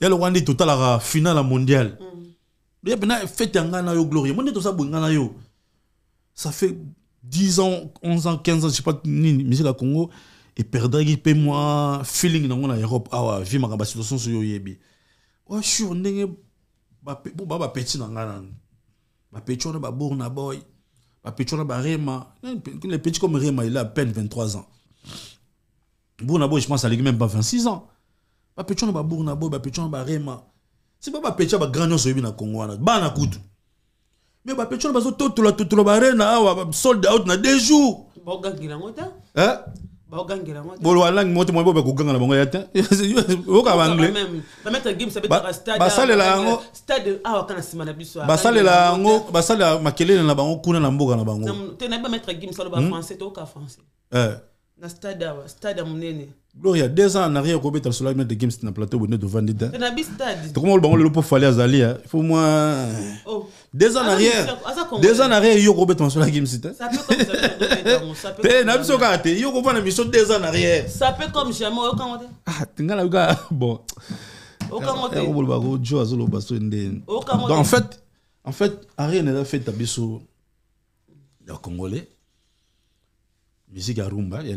ya lokwa à la finale ya mondial mm. ya pena fête la ngai na yo glorie mo nde toza boye ngai na yo ça fait 10 ans 11 ans 15 ans je ne sais pas suis musique à congo et eperdaki mpe un feeling dans l'Europe. europe awa vi makambo situation Je suis oyebi oasure po petit na ba nani na ba Bourna boy na ba rema le petit comme rema il a à peine 23 ans bourna boy je pense lui même pas 26 ans na ba Bourna boy bapeti wana c'est pas ba bapeti ya bagrand nyonso Congo na kongo wana bana kutu mais bapeti wana bazototola totola barena wa sold out na deux jours bolwa langue moto moko bobe koganga na bango ya te oyoka banglaibasalela yango basalela yango basalela na bango kuna na mboka na bango na stade awa stade ya Gloria, deux ans en arrière, de games sur le plateau, il de Vandita. Tu comprends le le pauvre à hein? Il faut moi. Oh. Deux ans ah, en arrière. Deux ans en arrière, il y a games Ça peut comme ça. Ça peut Il y a Kobe la mission deux ans en arrière. Ça peut comme jamais. Ah, tu la gars. Bon. Eh, Donc en fait, en fait, Ariane n'est a fait tabisso. Le Congolais. Musique à rumba, y a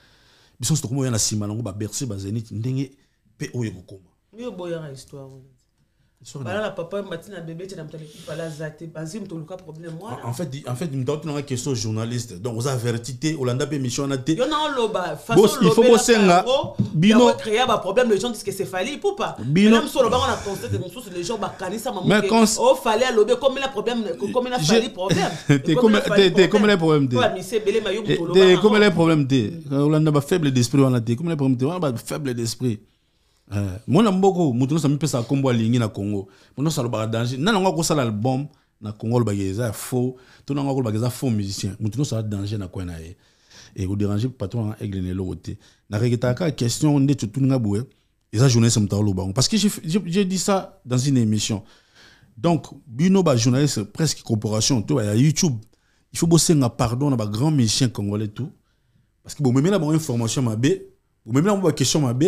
y a tokomi oya na nsima nango ndenge oyo boya histoire en papa une question vous avez problème en fait en fait moto une question journaliste donc oza averti que c'est Il il faut vous oh, bino bah, problème les gens disent que c'est fali pupa bino les gens problème problème problème les problèmes problème faible d'esprit les problèmes bah, faible d'esprit eh, mwana mboko moto nyonso amipesaka nkombo alingi na congo mo nyonso alobaka danger nani yango kosala album na congo alobaka eza ya faux to nango akolobaka eza faux musicien moto nyonso danger na coin eh, hein, na et e kodérange patron na aigle na eloko te nareketaka kaka question nde totuninga boye eza journaliste moto akoloba yango parce que j'ai dit ça dans une émission donc bino journaliste presque corporation to ya youtube il faut bosenga pardon na grand musicien congolais tout parce que bomemela bango information mabe bomemela question ma b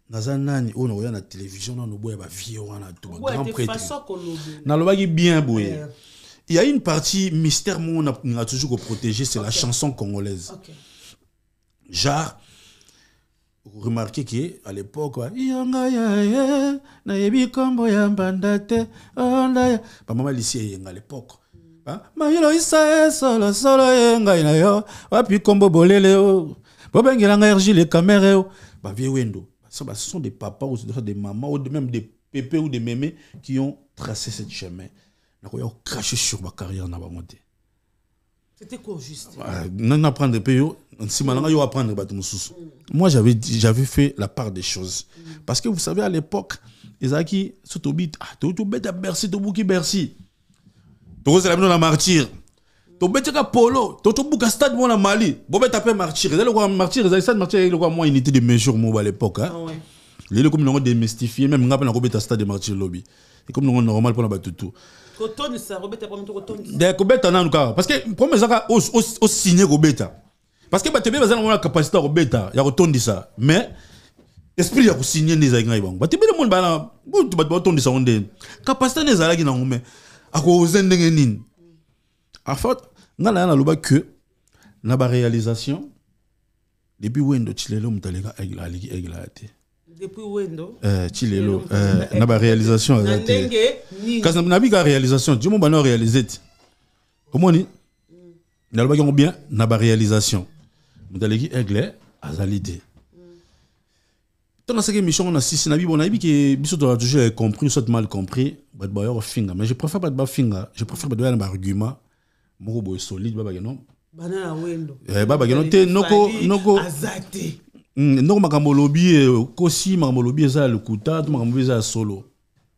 naza nani oyo nakoya na télévision nano boya bavieux wana to bagrand prêtre nalobaki bien boye il y a une partie mystère mon on a toujours koprotéger c'est okay. la chanson congolaise okay. genre remarqué ke à l'époque yanga yaye nayebi nkombo ya mbanda te ondaya oh, bamama lycée eyenga à l'époque hein? mayelo isa ye solosolo ye ngai na yo wapi nkombo bolele o bobengelanga ergile camere o bavie wendo ça, ce sont des papas ou des mamans ou même des pépés ou des mémés qui ont tracé cette chemin. Ils ont craché sur ma carrière C'était quoi juste ah, Non, apprendre pays, si maintenant il apprendre bah, Moi j'avais fait la part des choses mm. parce que vous savez à l'époque les acquis dit, tobit ah tout tout bête à Bercy tout bouki Bercy. Donc c'est la dans la martyre tobetaka polo un stade mwana mali bobeta mpe martyr eza un martyr ezali stade martyr ezali c'est une unité de mesure à l'époque hein. ah lelo ekomi nango même nga mpe na kobeta stade martyr lobi C'est nango normal mpona batutu kobeta nanu kaka parce que problème ezaka osigne kobeta parce que bato ebele baza nango que capacité ya a ya ça mais esprit ya kosigne que ezalaki ngai bango un ebele de bana de ça on nde capacité nde ezalaki nango mais de ndenge nini en fait non, euh, euh, non, que na réalisation depuis wendo ti réalisation depuis aleka depuis wendo ti na baréalisation aza te kasi nabika réalisation que je bana dans le omoni nalobaki yango bien na baréalisation moto à je à te to émission on na sisi nabi ne que que biso tola toujours compris soit mal compris bad bayoka finga mais je préfère de bafinga je préfère de baba boye solide babake non baba non eh, te ndoko hmm, makambo olobi okosi eh, makambo olobi eza ya lokuta to makambo obi solo ya solo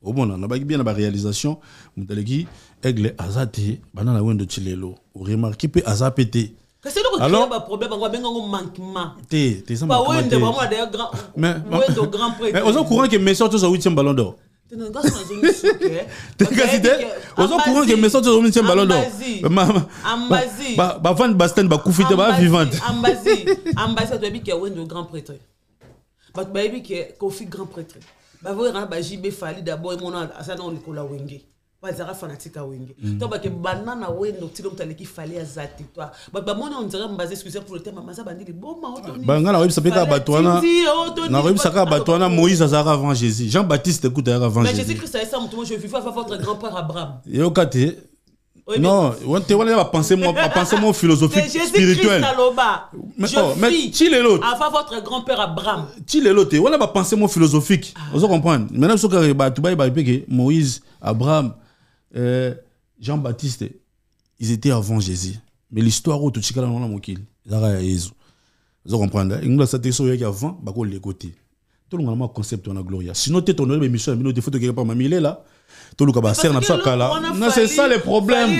on a bien na baréalisation moto aleki aigle aza te bana na wendo ti lelo remarque mpe aza alors, te kasi problème kea baproblème yango abengango manquement te te eza manquement on mais au courant que messi tozwa 8e ballon d'or que pas de mesa tozomini tie ballon dor bavande bah bakufi te baa vivante ambasi bato bayebi ke grand prêtre bato bayebi ke kofi grand prêtre bah bajibe fali d'abord emona asala na likolo ya wenge bazaka fanatika wing. to que banana wendo tilo mtaleki falia za tetwa ba bamona on dirait mbaze excusez pour le thème ma le bandi boma auto ni banga na wibisa pika batwana na wibisa ka batwana moïse azaka avant jésus jean baptiste écoute avant ben, jésus mais jésus christ a ça mutu je suis avant votre grand père abraham yo kate oui, non, tu vois, penser moi, penser moi philosophique mais spirituel. Mais oh, mais tu es l'autre. Avant votre grand-père Abraham. Tu es l'autre. Tu vois, penser moi philosophique. Vous ah. comprenez Maintenant, ce que tu vas y Moïse, Abraham. Euh, Jean-Baptiste, ils étaient avant Jésus. Mais l'histoire tout ce y a Jésus vous comprenez Et nous, la satisfaction est avant, bah a les côtés. Tout le monde a concept on a gloria. Sinon, tu es ton mission, mais nous, des photos qui pas là. Tout le monde a un c'est ça le problème.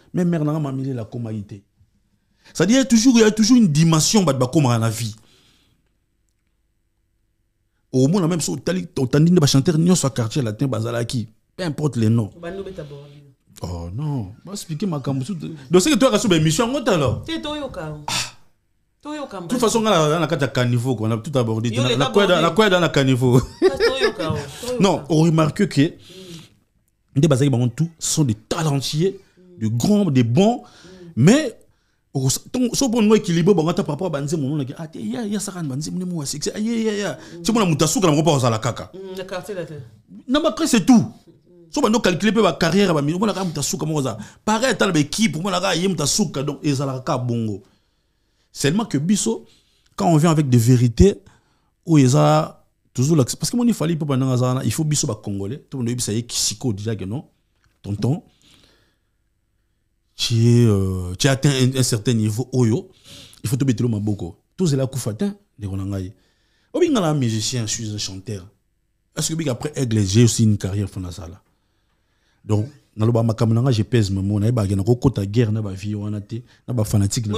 mais mère n'a pas la comaïté. C'est-à-dire toujours il y a toujours une dimension de bah, bah, la la vie. Au moins même si on tandine de bah, chanteur n'y a quartier latin bazalaki, peu importe les noms. Oh non, je vais expliquer ma camoufle. Donc c'est que tu as une mission en alors. C'est toi de toute façon, on a la caniveau on a tout abordé. On a quoi dans le caniveau ah, Non, on remarque que mm. les gens sont des talentiers de grands, des bons, mais son bon moi équilibré bon par rapport à banzi mon là ah, ah ya ya ça kan banzi mon moi succès ya ya ya tu mon muta souka mon pas la kaka na mm, quartier là non mais c'est tout so bon calculer pe ba carrière ba mon là muta souka mon ça pareil tant l'équipe mon là yé muta souka donc ezala ka bongo seulement que biso quand on vient avec des vérités où a toujours parce que mon il fallait il faut biso ba congolais tout le monde biso yé kisiko déjà que non tonton tu euh, as atteint un, certain niveau il faut te mettre maboko tout cela fatin, de kolangai obinga un musicien je suis un chanteur est-ce que après aigle j'ai aussi une carrière pour la salle donc naloba makambo nanga je pèse me mona yebaka na kokota guerre na bavie wana te na bafanatique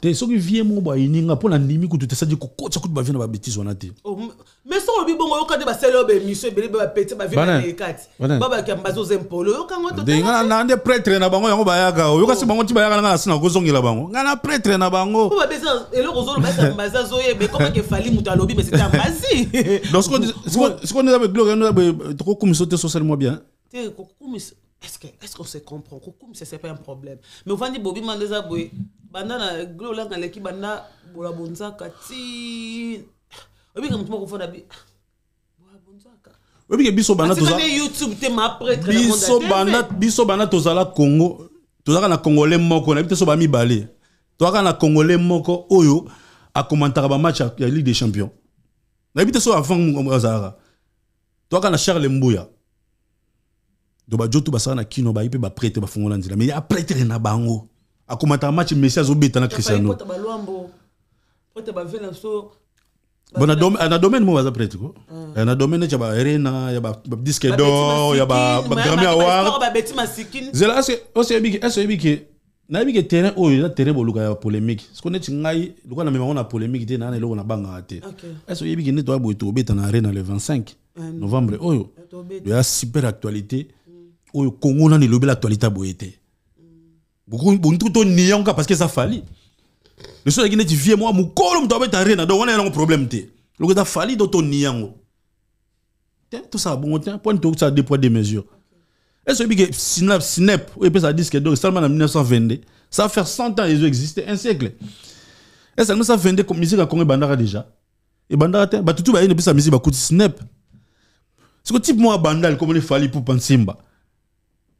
te soki vie moko bayininga mpo na ndimi kutu te sadi kokotisa kutu bavie na babétise wana te mais soki obi bongo yoka nde basali oyo bémission ebele bapeti bavie na ekati babakya bazoza mpolo yokango na nde prêtre na bango yango bayaka oyoka si bango ti bayaka nanga na si na kozongela bango nga na prêtre na bango po babeza eloko ozolobasa mbazi azoyebe komaki efali moto alobi mais c'était ambazi donc sikoyo ndeza bebiloko yango tokokomisa te social moi bien est-ce que est ce qu'on se comprend kokumisa c'est pas un problème mais ovandi bobima Mandeza boy banda na glo olanga leki banda bola bonzaka ti oyebika motu moko fonda bi bola bonzaka oyebike biso banda youtube te maprêtrebiso banda biso banda la congo Toza na congolais moko nayebi te mi bamibale Toza na congolais moko oyo match de ya ligue des champions na te avant azalaka Toza na charles mbuya donc bajo tu basala na kino bayi mpe baprêtre Il y mais ya prêtre na bango akomata match messi azobeta na cristiano bon na domaine mo Il y ko na domaine la ya do ya badisque dor ya bagrammy awardzela oseyebi ke nayebi ke terrain oyo eza terrain boluka ya polémique ce a ngai y a na polémique te naa fait eloko na bangaka te ese oyebi ke na arena le 25 novembre oyo ya super actualité au congo nani elobela actualité boye te bontu toneya ngo kaka parceke Le seul qui ezalaki neti vie mwa mokolo moto abeta rena don wana yango problème te loko eza fali do toneya yango tout ça bon te point tout ça deux poids deux mesures est-ce que Snap, Snap, oui, ça disque d'or, seulement en 1922, ça fait faire 100 ans, ils ont existé, un siècle. Est-ce que ça vendait comme musique à Congo Bandara déjà Et Bandara, bah, tout bah, le monde a une musique à Snap. C'est que type moi, Bandal, comme il fallait pour bah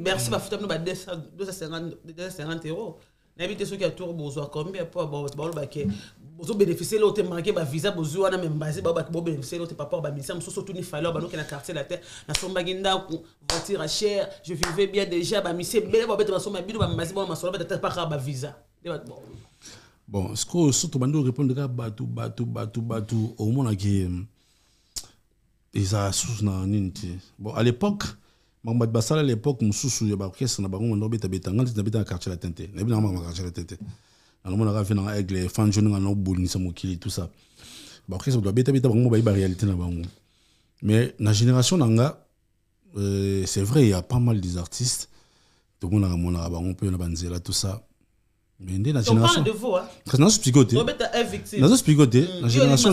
merci ma femme nous 250 euros n'habitez ceux qui a tour besoin combien pour avoir votre bal bah vous bénéficiez là où t'es marqué bah visa besoin on a même basé bah vous bénéficiez là où t'es papa bah mais surtout ni falloir bah nous qui a quartier la terre la somme baginda voiture cher je vivais bien déjà bah mais c'est bien bah bête ma somme bah bidou bah basé bah ma somme bah t'es par grave bah visa bon ce que surtout bah répondre là bah tout bah tout bah tout bah tout au moment là qui euh, ils a sous na nini bon à l'époque makambo bato basala l'époque mosusu ya baorchestre na bango mondo obetabetanga ndeti nabetanga quartier la tente nayebi nanga makambo quartier la tente nalomonaka ve nanga aigle fan jo ninga naobonisa mokili tout ça baorchestre bato babetabeta bango mo bayeba réalité na bango mais na génération n'anga nga euh, c'est vrai a pas mal d'artistes mon artistes mon monaka bango mpe na banzela tout ça mais nde na générationnazoexplique te na génération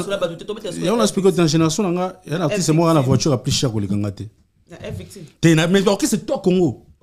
na génération na nga ya na artiste moko aa na voiture à plus cher kolekanga te T'es une... Mais ok, c'est toi, Congo.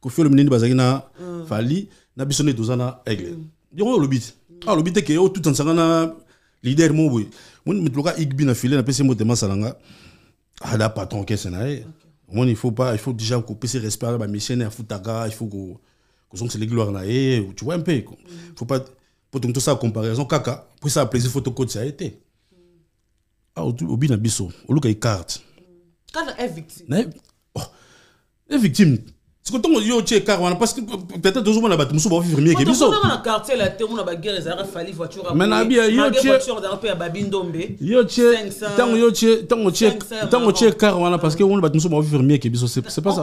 kofi olomini bazalaki na mm. fali na biso nde toza na aigle yango mm. oyo olobi te mm. awa ah, olobi te ke otutanzanga na leader moko boye moni moto igbi na file napesi motema salanga ada patron kese na ye omoni il faut pas il faut déjà kopesi respect bah, na fouta afutaka il faut kozongiselaki gloire na ye tu vois un peu faut pas po tongi tosala comparaison kaka po a plaisir fo tokotisa ye te awa obi na biso oluka ye carte na Est victime oh, que sikotango yo otie ekar wana parce que peut-être le bato mosusu bavivre mieke bisomais Tant yotango otie ekar parce que ah on bato mosusu bavivre mieke biso c'est pas ça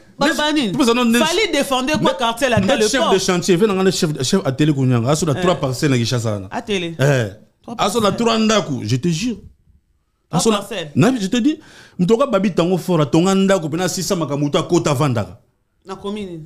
Bah, bah, Il fallait défendre quoi quartier Je Le chef de chantier ve le chef chef télé kunyanga aso la trois parcelles na kishasa À télé. À sur la trois eh. eh. ah, ndaku je te jure aso ah, parcelles je te dis mtoka babi tango tonga ndaku pena sisa makamuta kota na commune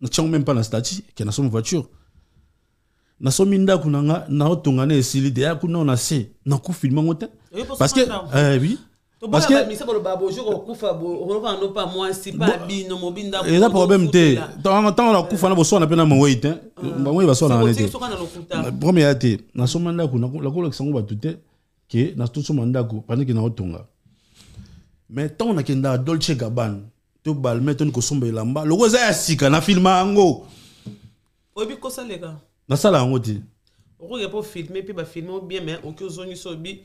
ne tiens même pas la statut est dans son voiture nasomi kunanga na nga na esili deya kuna na se nakufilme parce que eh, oui parce que ça problème te ntango nakufa na boswana mpe na mawei te bangoi baswanaa te première te nasoma ndako nakolakisa que que te sommes minda ndako pendant ke naotonga mais que nakendaka dolce gabane to balme toni kosomba a loko ya sika na filma yango oyebi oh, kosaleka nasala yango filmer puis mpo filmer bah, bien mais obie me oki ozongisa sobi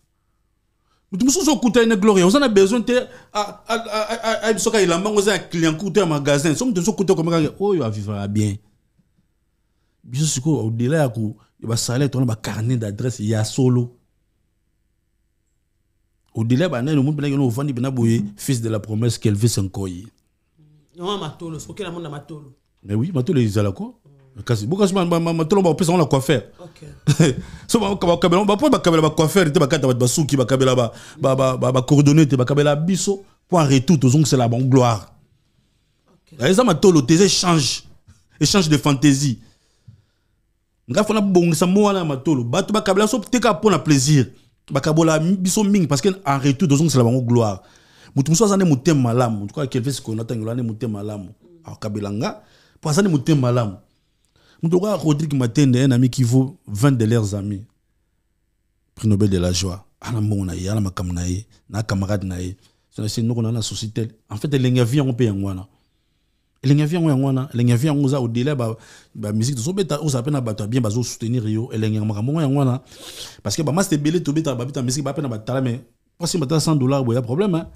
moto mosusu une gloire. Nous oza avons besoin te ayebi à elamba ngo oza à client kuta un magasin soki moto mosu oh il va vivre bien de sikoyo odela ya basalaire tona carnet d'adresse a solo odela il y a mpenaki no qui nous boye fils de la promesse kelvis nkoyi mais oui matolo ezalaka kasi bokasi matolo bapesa ngo na coiffeur so bakabela bapo bakabela bacoiffeur te bakata bato basuki bakabela bacoordonne te bakabela biso mpo en retour la bango gloire eza matolo te eza échange échange de fantaisie nga fona bongisa mo wana ya matolo bato bakabela so te kaka mpo na plaisir bakabola biso ming parce que en c'est la bango gloire moto mosusu aza nde motema malamu tuka kelvis konata ngeloa nde motema malamu akabela nga mpo aza nde motema malamu Ndoura Rodrigue Matende un ami qui vaut 20 de leurs amis. Prix Nobel de la joie. na naïe, alamakam nae, na camarade nae. C'est nous qu'on a la société. En fait, les gens viennent au pays en elengi aviango yango wana elengi aviango ba musique. bamusike tozobeta oza mpe na bato ya bien bazosoutenir yo elengi ya makambo ngo yango bah parceke bamaste bah, musique, tobeta babeta misike na batala mai posi 100 dollars, boya bah, problème hein.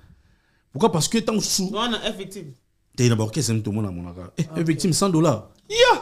pourquoi parce que victime. te na à eh, ah, effective 100 dollars ya yeah.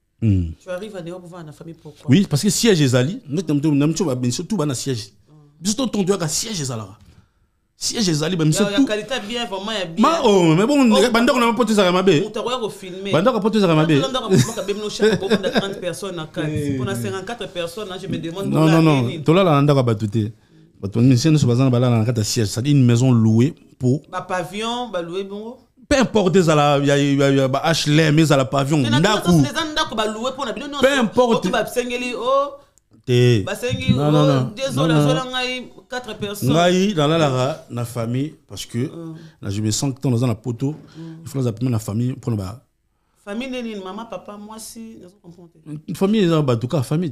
Tu arrives à dehors pour voir la famille pourquoi Oui, parce que siège ezali, même tu vas bien surtout dans siège. Surtout ton doigt à siège ezali. à ezali même surtout. La qualité bien vraiment bien. Ma oh, mais bon, bandako na pas tous à mabe. On t'a royal filmer. Bandako pas tous à mabe. Bandako pas même nos chefs de 30 personnes à 4. Pour 54 personnes, je me demande où Non non non, toi là la ndako ba tuté. Bato mission nous bazana bala na kata siège, c'est une maison louée pour ba pavillon, ba louer bongo peu importe ça la y a ba HLM à la pavillon ndaku bah, peu importe te bah, oh. bah, non non oh, non désolé ngai quatre personnes ngai dans la na famille parce que mm. là je me sens que dans la poteau il faut appeler la famille pour ba famille nini maman papa moi si une famille en tout cas famille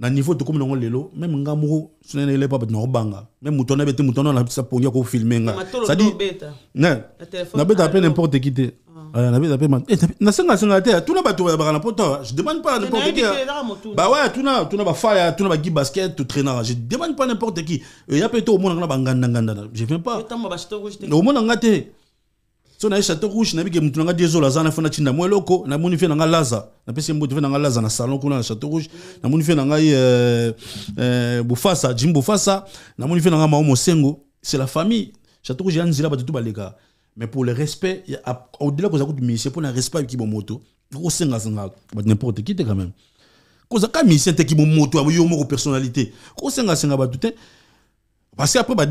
na niveau tokomi nango lelo meme nga moko même mutona beti mutona meme moto wana bete moto wana napesa pongi akofilme nga na nabeta ah, appelle nimporte qui te nabeta ah. ah, pe nasenga senga te na bato eh, bayabaka na hein. mpota hein. bah je demande pas nimporte qui bah ouais ba faire tuna na ba bagi basket traîner je demande pas nimporte qui au pe te omonanga na bangandanganda je viens pas omona bah, nga te so naye chateau rouge nayebike mutu na nga des aza na eloko namoni na laza napesi ye mbote na nga laza na salon kuna na chateau rouge namoni na jim bofasa namoni mao mosengo c'est la famille chateau rouge ya mais pour le respect au-delà avez kutu misie pour un respect ayebiki Vous kokosengasenga bato n'importe qui te quand même koza ka qui bon ki yo personnalité Vous bato parce que après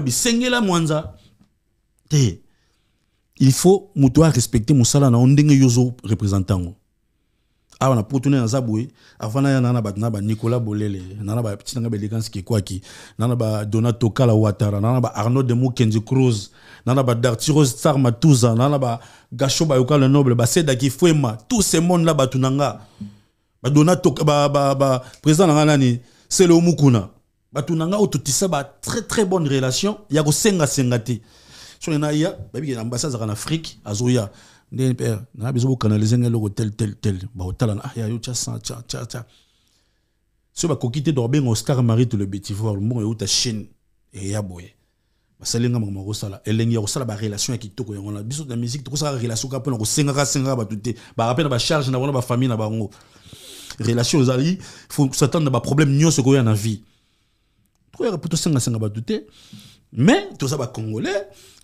biso il faut respecter respecter mosala na représentant. Ah on a yango awa na poto avant naya naa na bato na banicolas bolele naa na bapeti nanga baélégance kekwaki naa na badonat tokala watara naa Arnaud baarnaud de cruz nanaba na Rose star matuza naa na bayoka le noble qui fwema tout ce monde la ba na ba ba na nga nani le omukuna bato Tunanga nga tout ça ba très très bonne relation ya kosengasenga te so na ya bayebi na en Afrique na afrique azoya nde mpe na biso bokanalize ngai eloko tel tel tel baotala na ah yayo tia san tia tia tia so bakoki te tokobenga oscar marie tout le betivoir mbongo euta chine eya boye basali nga makambo yakosala elengi ya kosala barelation ya kitoko yango na biso na musike tokosala relation ka mpona kosengaka sengaka bato te barape na bacharge na bango na famille na bango relation ezali faut s'attendre na baproblème nyonso a en vie tokoyaka mpo tosengasenga bato te mais ça bah congolais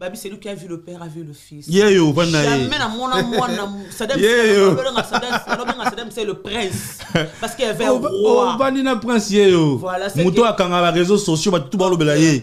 babi c'est lui qui a vu le père a vu le fils yeyo ye jamais na mona sadem c'est le prince parce qu'il y avait un oh, roi ovandi oh, na prince a quand réseaux sociaux bato le ye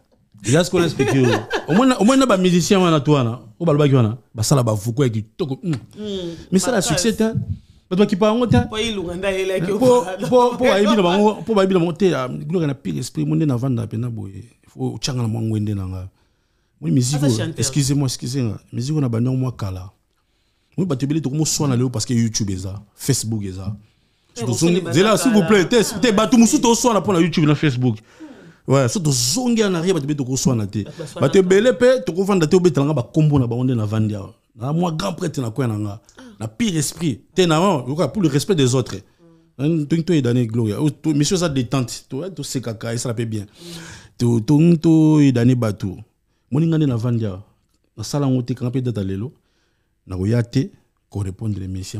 lasiko na speki oyo omona On ça là vous quoi du hmm. Hmm. mais ça la succès hein. bah, te hein. hein, pour Pour pour pour pour na pire esprit na pena pour pour excuse moi excuse pour pour pour parce que youtube là. facebook eza là. s'il vous plaît pour youtube facebook Ouais, so tozongi en arrière tu peux te bato tu mpe tokovanda te na bango na vandia. na moi grand prêtre na na nga ah. na pire esprit te na pour le respect des autres mm. es donné gloria oh, monsieur ça détente eh, bien mm. tu es na nasala kanga data lelo messieurs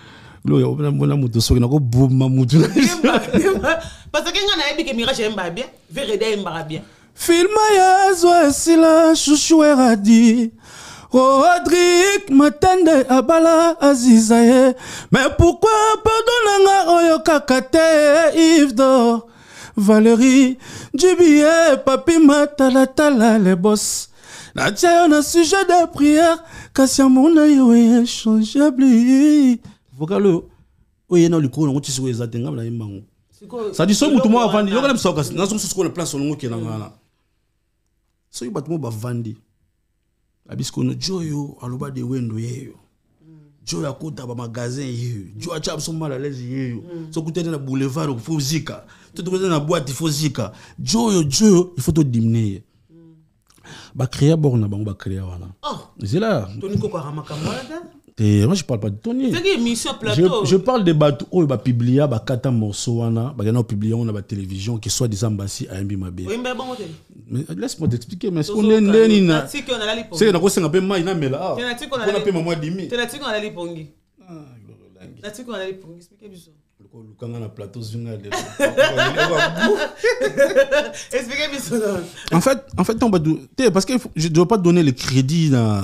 loyo omona moto soki nakoboma motu parce ke nga nayebike mirage ayembaka bien verede ayembaka bien filma ya azwa esila shushu eradi rodrik matende abala aziza ye mais pourquoi pardonanga oyo oh, kaka te ivdo valérie jibie papi matalatala le boss natia yo na sujet de prière kasi amona yo echangeable vocalo le na nango ti te na ye mbango sadi soki mutu moko avandi yoka que na place olongo le. ngana soki bato moko bavandi abisi kono jo oyo aloba de wendo yeyo jo oyo akota yeyo jo atya mm. boulevard fo zika zika il faut et moi, je parle pas de tonnier. Je, je parle des bateaux. Oh, bah, publia, bah, kata morceau, wana, bah, gana, publia, on a, bah, télévision, qui soit des ambassades à Mbi Mabé. Oui, mais bon, mais laisse-moi t'expliquer, mais on est né, na. C'est qu'on a la lipongi. C'est ah. qu'on a la qu'on a la lipongi. C'est qu'on a la lipongi. Ah, c'est qu'on a la lipongi. C'est qu'on a la lipongi. Expliquez-moi. Le lukanga na plateau zunga lelo expliquez-moi en fait en fait on va te parce que je dois pas donner le crédit dans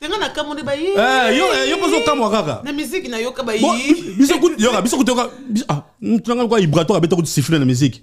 de nakamoni bayeyokozokamwa musique na tu nayoka bayeyoka biso de a Tu ibrato abeta de la musique?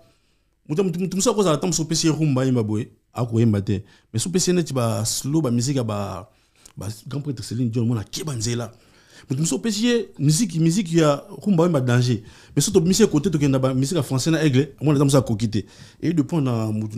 mutu de rumba te mais so je ye slow ba musique ba grand prêtre celine john mwana me banzela Mais je musique, musique, ya danger mais surtout je côté de tokende na je na aigle amwana suis so akoki Et eyei depuis na mutu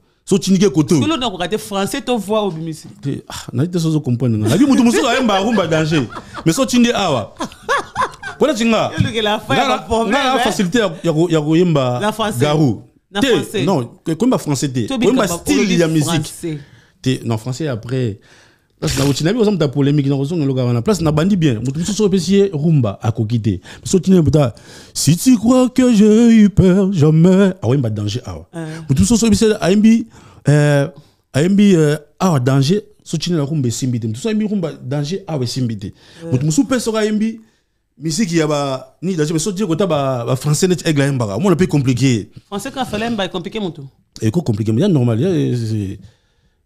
sotinike kotoyonakoka te français to voir obimisi eh, ah, nayebi te so ozokomprendre nga nayebi mutu ayemba danger mais sotindi awa na facilité ya Garou. Na français. non français style ya musique te non français après place nakotina bi oza moto ya polémique wana place bandi bien rumba tina si tu crois que j'ai eu peur jamais ah ah akoyemba euh, euh, ah, danger awa moto aimbi euh aimbi awa danger so tina na rumba rumba danger awa esimbi te moto mosusu mpe soki ayembi danger ni danger so tie kota bafrançais neti aigle hein, compliqué français compliqué compliqué ya normal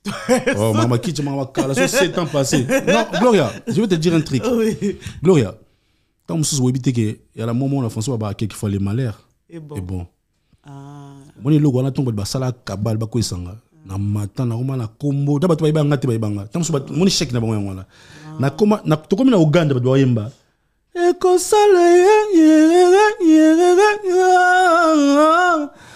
oh, maman, quitte maman, Kala, ça 7 ans passés. Non, Gloria, je vais te dire un truc. Oui. Gloria, quand on se que y a un moment où François a bah, les malheurs. Et bon. Ah. matin, combo. Bah, n'a ah.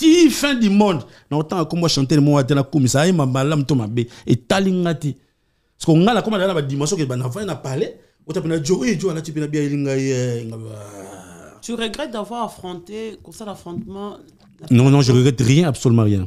ti fin du monde le otanga à chantel moko ça komisa ma malamu to ma etali et talingati parce que bah, nga la koma nala badimension ke banavani na pale ota pena jo e jo alati pena Tu regrettes d'avoir affronté, comme ça l'affrontement Non, non, je regrette rien, absolument rien.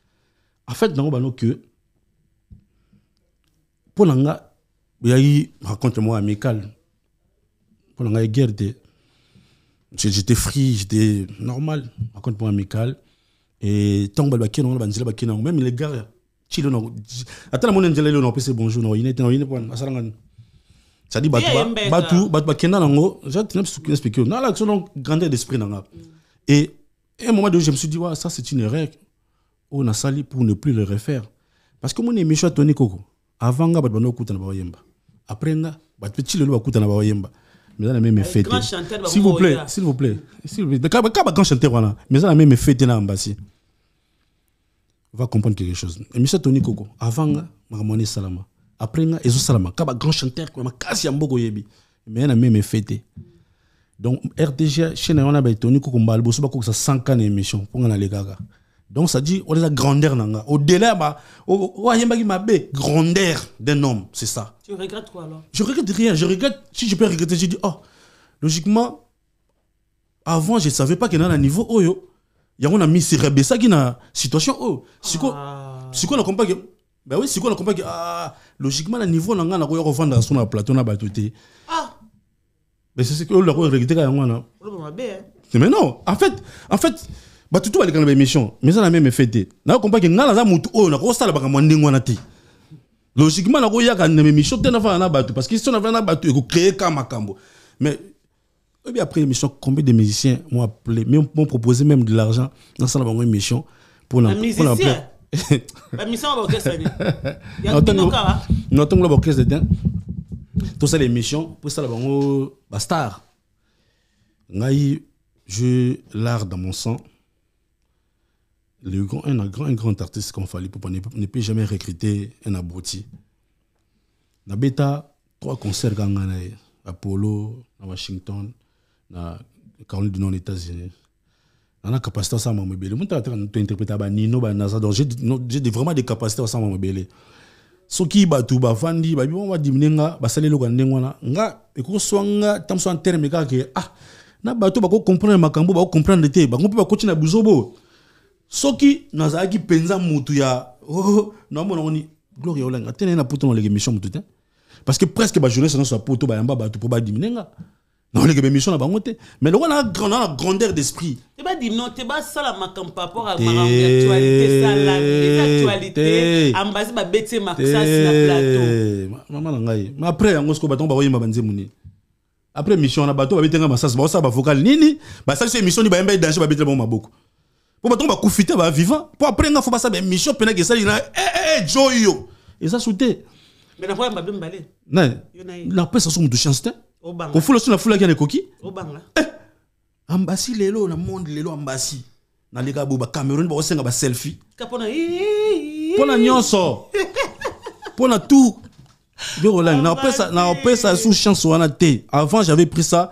afete nango bano ke mpo na nga eyaki raconte moi amical pour na ngai guerre te j'étais free j'étais normal raconte moi amical et tant bato bakei nango na banzela bakei nango même les gars tilo nango ata namoni nzela eleo napesa bonjour non naoyine te naoyine pas ça ni cest à dire bato kenna nango non là c'est donc grandeur d'esprit nanga et un moment donné je me suis dit ouais, ça c'est une erreur on a sali pour ne plus le refaire parce que ami émission Tony koko avant nga bato banda kokutana yemba. après petit bato mpe ti lelo bakutana yemba. mais eza a même vous plaît, s'il vous plaît s'il vous plaît ka grand chanteur wana mais eza a même effet te na On va comprendre quelque chose émission Tony koko avant nga makambo wana Salama. après nga ezosalama ka grand chanteur makasi ya mboka oyebi mais eza a même effet te donc rdg chaîne wana Tony koko mbala liboso ça 100 ans d'émission. pour mpo nga nalekaka donc ça dit, on a la grandeur. Au-delà, bah, on a grandeur d'un homme, c'est ça. Tu regrettes quoi alors Je regrette rien. Je regrette, si je peux regretter, je dis, oh, logiquement, avant, je ne savais pas qu'il y a un niveau, oh yo. Il y a un ami, c'est ça qui na une situation, oh. C'est quoi C'est ah. quoi la compagne Ben bah oui, c'est quoi la compagne Ah, logiquement, le niveau, on a quoi revendre dans son plateau, on a battu. Ah Mais c'est ce que on a regretté quand même. C'est hein. hein. mais non, en fait, en fait, bato tu balekana baémission mais ça na meme effet te nakokompaki nga naza motu oyo oh, nakosala bakamwa ndenge wana te logiquement nakoyaka na émission te nafana na abattu parce que so nafana na bato ekocréer ka makambo mais eh bien après émission combien de musiciens m'ont appelé m'ont proposé même de l'argent mission pour nasala bango émission mpona na ntongola baorchestre dedin tosala pour mpo esala bango bastar ngai je l'art dans mon sang le grand, un, grand, un grand artiste comme fallait pour ne, ne peut jamais recruter un abruti. Na beta trois concerts ganga na Apollo, à Washington, na Caroline du Nord, États-Unis. On a capacité à ça, maman bébé. Moi, t'as interprété Nino, ba, Nasa. Donc, j'ai vraiment des capacités à bah, bah, bah, ça, maman bébé. soki bato bafandi babi bango badimine nga basali eloko ya ndenge wana nga ekokoswa nga ntango so ya terme que ah na bato bakocomprendre makambo bakocomprendre te bango mpe bakoti na buzobo soki nazalaki mpenza mutu ya oh, oh, naomonango ni gloria olanga te naye na poto na olege mission mutu te parce que presque bajeunesse nyonso ya poto bayamba bato mpo badimine nga na olege bemission na bango te mais loko naa na grandeur d'esprit te badimino te basala makambo par rapport aactualité ambasi babeti maksasi na plateau mama na ngai ma après yango sikoyo batongo bakoyemba banzembu nini après mission na bato babetenga masasi baosala bavocal nini basalisa émission ni bayemba edanger babetela bango maboko bah, bah, bah, pour Après, que ça il bakufite bavivant eh apres eh, nga ça ça bamission mpenaki esali eh, ça. joy yo balé non te ça so de chance les kofula so bang là eh. lelo na monde lelo fait selfie pour la nyonso la tout après ça sous chance avant j'avais pris ça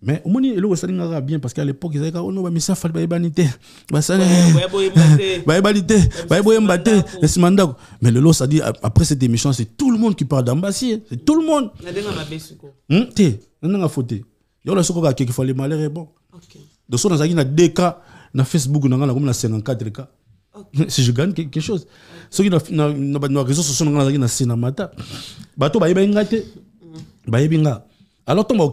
mais omoni eloko le bien parce qu'àlepoke ezalaka ça bamisafali bayebani te bayebani te bayeboyemba te nsima mais ça dit après cette émission c'est tout le monde qui parle d'ambassier hein. c'est tout le monde on na quelquefois hmm, le malheurs et bon donc so nazalaki na des cas na facebook na a nakomi na cas si je gagne quelque chose qui na réseaux sociaux na na na mm. alors oh.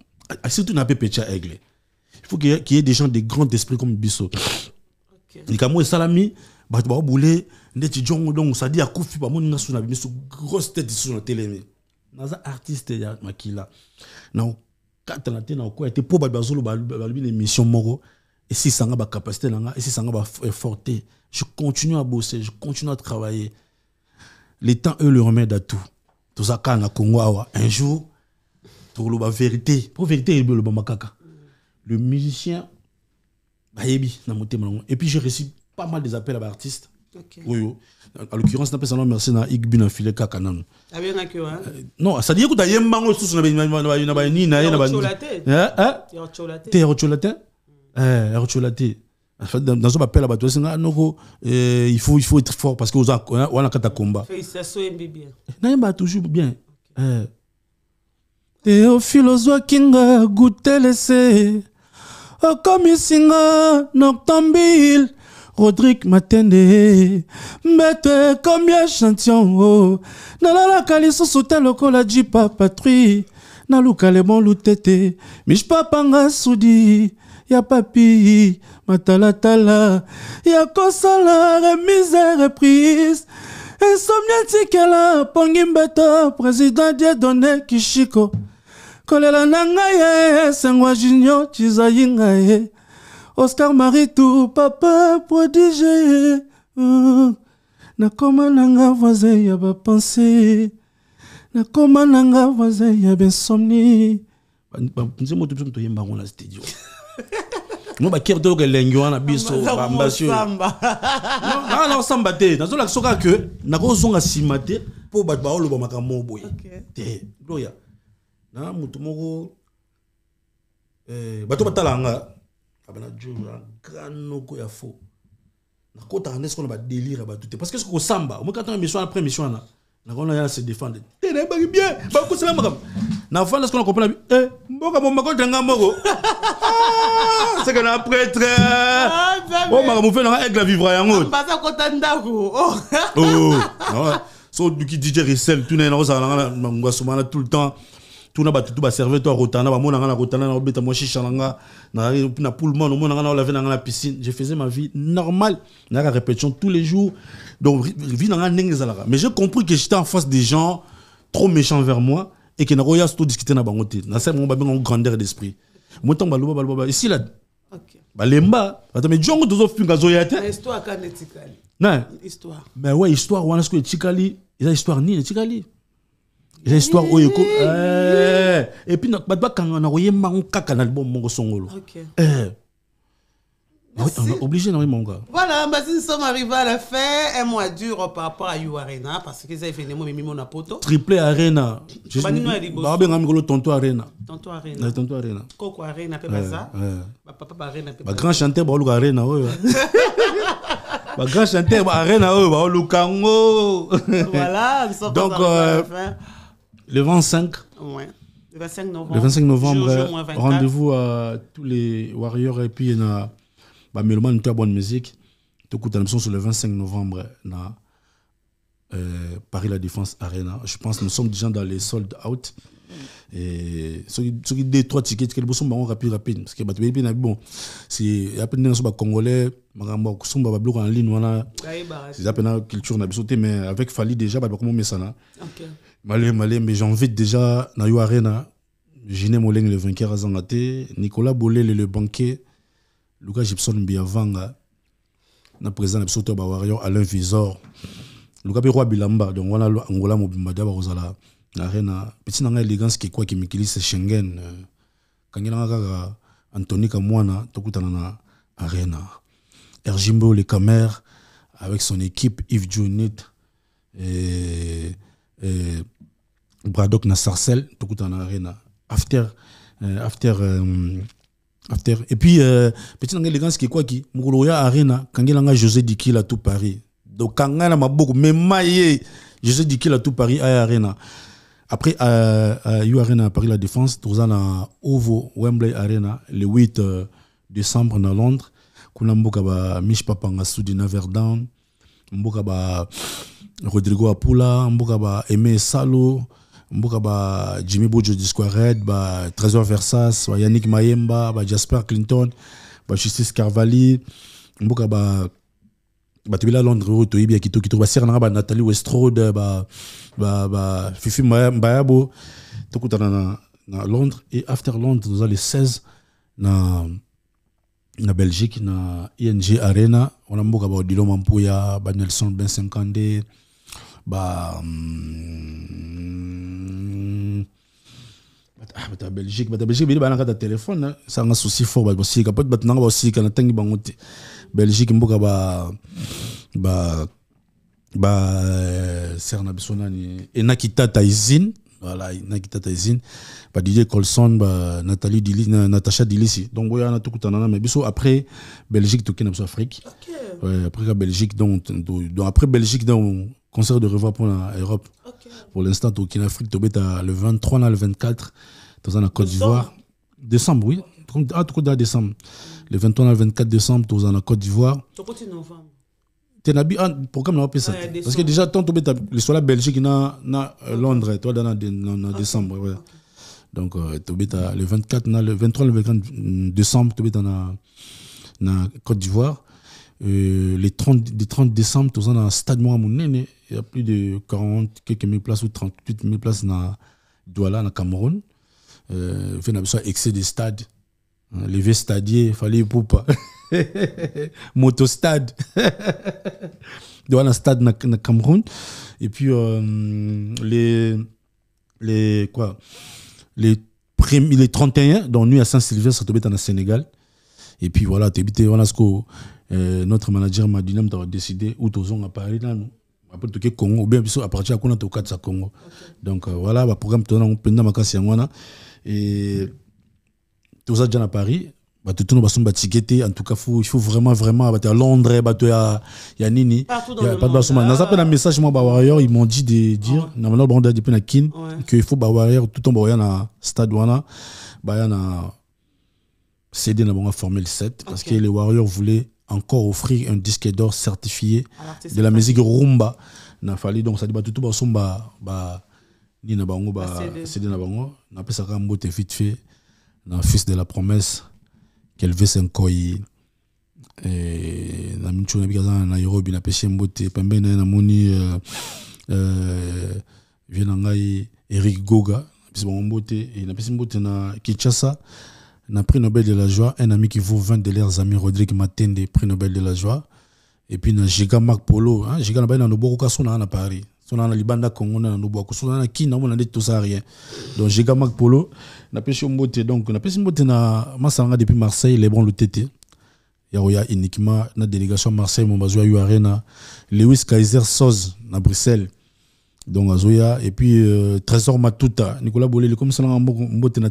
Ah, surtout pas Petit Aigle. Il faut qu'il y, ait des gens de grands esprits comme Bissot. Les et Salami, Batba Boulé, Neti Djongo, donc ça dit à Koufi, pas mon nation, mais sous grosse tête sur la télé. Naza artiste, il y Makila. Non, quand on a été dans quoi, était pour Balbazolo, une émission Moro, et si ça n'a pas capacité, et si ça n'a pas euh, je continue à bosser, je continue à travailler. Les temps, eux, le remède à tout. Tout ça, quand on a un jour, la vérité vérité le le -hmm. le musicien bayebi na et puis je récite pas mal des appels à l'artiste. okay. oui en l'occurrence napesa nango merci na igbi na file kaka nanu abengaki ah non Tu un il faut il faut être fort parce que tu combats. Hein, combat as toujours bien eh, teofilo ozwaki nga gutelese okomisi nga noctambile rodrigue matende mbeto ekomi echantion o nalalaka lisusu te lokola jipa bon naluka lemolu tete mishpapanga sudi ya papi matalatala ya kosala remise reprise esomni etikela pongi mbeto président diedone kishiko kolela na ngai sangwa junior cizai ngai penser, papa prodige ye hmm. nakoma nanga voisin ya bapense nakoma nanga voisin ya bensomni nzembo to biso moto oyembango na studio no bakiri toyoka elengi wana biso bambasnaa nakosamba te nazolakisa kaka ke nakozonga nsima te mpo bato baoloba makambo te gloria na motu moko bato batala yanga abana jour grand noko ya faux nakotaka nde sikona badélire délire bato te parce que samba soki kosamba omoki ntana mission après mission wana nakona ya se défendre te nayebaki bien ba ko na bakosala makambo nafanda sikona komprena e mboka mo momakote nga moko seke na prêtre o makambo fe nanga aigle vivra yango baza kota ndako so du duki dj resel tout na nakozala nanga na ngwasomana tout le temps tuna batutu baserve to akotanda bamonanga na kotanda na kobeta mwa shisha na nga na poulman omonanga na on na nga na piscine je faisais ma vie normale nayaka répétition tous les jours donc vie na nga ndenge ezalaka mais j'ai compris que j'étais en face des gens trop méchants vers moi et que nakoya sto discuter na bango te nasala bango babengango grandeur d'esprit motango baloba baloba esilade balemba bato me jongo tozofinga Non, histoire. mais ben ouais histoire wana soki il a histoire ni etikali l'histoire oui. Oyeko. Eh, et puis, notre quand on a envoyé Ok. Eh. Ah on est obligé mon gars. Voilà, bah, nous sommes arrivés à la fin. Un mois dur par rapport à You Arena parce que ça fait mais Triple Arena. bah, bah Tonto Arena. Tonto Arena. tonto Arena. Coco Arena, peu ça. Bah, papa Arena, grand bah, Arena, ouais. bah, Arena, ouais, bah, Voilà, nous sommes la euh, fin. Le 25 ouais. Le 25 novembre. Le 25 novembre, rendez-vous à tous les Warriors et puis il y a bah, une très bonne musique. Tout coup, dans sur le 25 novembre, à euh, Paris La Défense Arena. Je pense que nous sommes déjà dans les sold out. Et ceux qui des trois tickets, quels sont bons bah, rapide rapide parce que bateau bien bon, c'est après nous sommes congolais, nous sommes ba en ligne voilà. C'est ah, culture, la culture na sauté, mais avec Fali déjà ba comment mais ça là. OK malé malé mais j'invite déjà na arena Giné Moleng le vainqueur à Nicolas Bolé le, banquier, Lucas Gibson Biavanga na présent le biso to Alain Visor Lucas Biroa Bilamba donc voilà Angola mobimba dia aux ala arena petit nanga élégance qui quoi qui mikili c'est Schengen kangela euh, kaka Anthony Kamwana tokutana na arena Erjimbo le Camer avec son équipe Yves Junit et eh, Bradock na sarcelle en arena after euh, after eh, after et puis euh, petit nanga élégance qui quoi qui quand Quand y a José à tout Paris donc quand a ma maboko mais maillé, José à tout Paris à arena après à, à U Arena à Paris la défense à Ovo Wembley Arena le 8 eh, décembre à Londres kuna mboka ba Mish Papanga Soudina Verdun mboka ba rodrigo apula mboka ba aimé salo mboka ba jimmy bojo disquared ba trésor versas ba yannick mayemba ba jasper clinton ba justice carvali mboka ba bato bila londres oyo toyebi ba Nathalie Westrode, ba ba ba fifi mbayabo tokutana na, na londres et after londres nous le 16 na na belgique na ing arena wana mboka baodilo mampuya Nelson ben 52 bah, hum, bah Belgique, bah, Belgique, Belgique, Belgique, il Belgique, téléphone, hein. ça a un souci fort, bah, aussi, Belgique, bah, Belgique, mboka, bah, bah, bah, et Nakita taizin voilà, Nakita taizin bah, Didier Colson, bah, Nathalie Dili, Natacha Dilisi. Donc, oui, on a tout Belgique, Belgique. après, Belgique, tout Belgique, Afrique. Belgique, donc, donc, après, Belgique, concert de revoir pour l'Europe. Pour l'instant, es en Afrique, tu es le 23, et le 24, dans la Côte d'Ivoire. Décembre, oui. Ah, tu as décembre. Le 23, le 24 décembre, tu as la Côte d'Ivoire. Tu as novembre. Tu ah, pourquoi on a ça Parce que déjà, tu es en Belgique, na, euh, Londres, toi, dans en décembre. Donc, euh, tu le 24, le 23, le 24 décembre, tu dans la Côte d'Ivoire. Euh, les 30, le 30 décembre, dans stade il y a plus de 40 quelques places ou 38 000 places dans Douala, dans Cameroun. Euh, y on a excès de stades. Hein, les vieux stadiers, fallait pour pas. Motostade. Douala, un stade dans Cameroun. Et puis, euh, les, les, quoi, les, les 31, dont nous, à Saint-Sylvain, ça tombait dans le Sénégal. Et puis voilà, tu habites, voilà ce euh, notre manager m'a dit nous décidé où nous a Paris là nous après tout Congo ou bien à partir à de Congo sa Congo donc euh, voilà le bah, programme tourne on plein makasi ngwana et tout ça déjà à Paris bah tout nous basons batiqueté en tout cas faut il faut vraiment vraiment bah à Londres bah tu à ya nini pas de basons nous appelle un message moi bah warrior ils m'ont dit de dire normalement bon d'a depuis la kin que il faut bah warrior tout en bah na stade wana bah na cédé na bon formule 7 parce que les warriors voulaient encore offrir un disque d'or certifié de la musique rumba a donc ça dit tout ba ba ni na bango ba bah, c'est na bango na pesa ka vite fait na fils de la promesse qu'elle veut koyi et na na na Nairobi na pesa mbote na euh, euh, Eric Goga mbote et na mbote na Kinshasa un prix Nobel de la joie, un ami qui vaut 20 de leurs amis, Rodrigue Matende, prix Nobel de la joie. Et puis, dans Giga Marc Polo, hein, Giga Nobel, dans Giga Marc à Paris. Sona na Libanda a na Marc Sona Kina, on a tout ça rien. Donc, Giga Marc Polo, na un Mbote, donc, na un Mbote, na Polo, depuis Marseille, les bons le y a uniquement, na délégation Marseille, mon bazou, Arena, Lewis Kaiser Soz, na Bruxelles donc azoya et puis euh, Trésor Matuta Nicolas Bolele comme ça on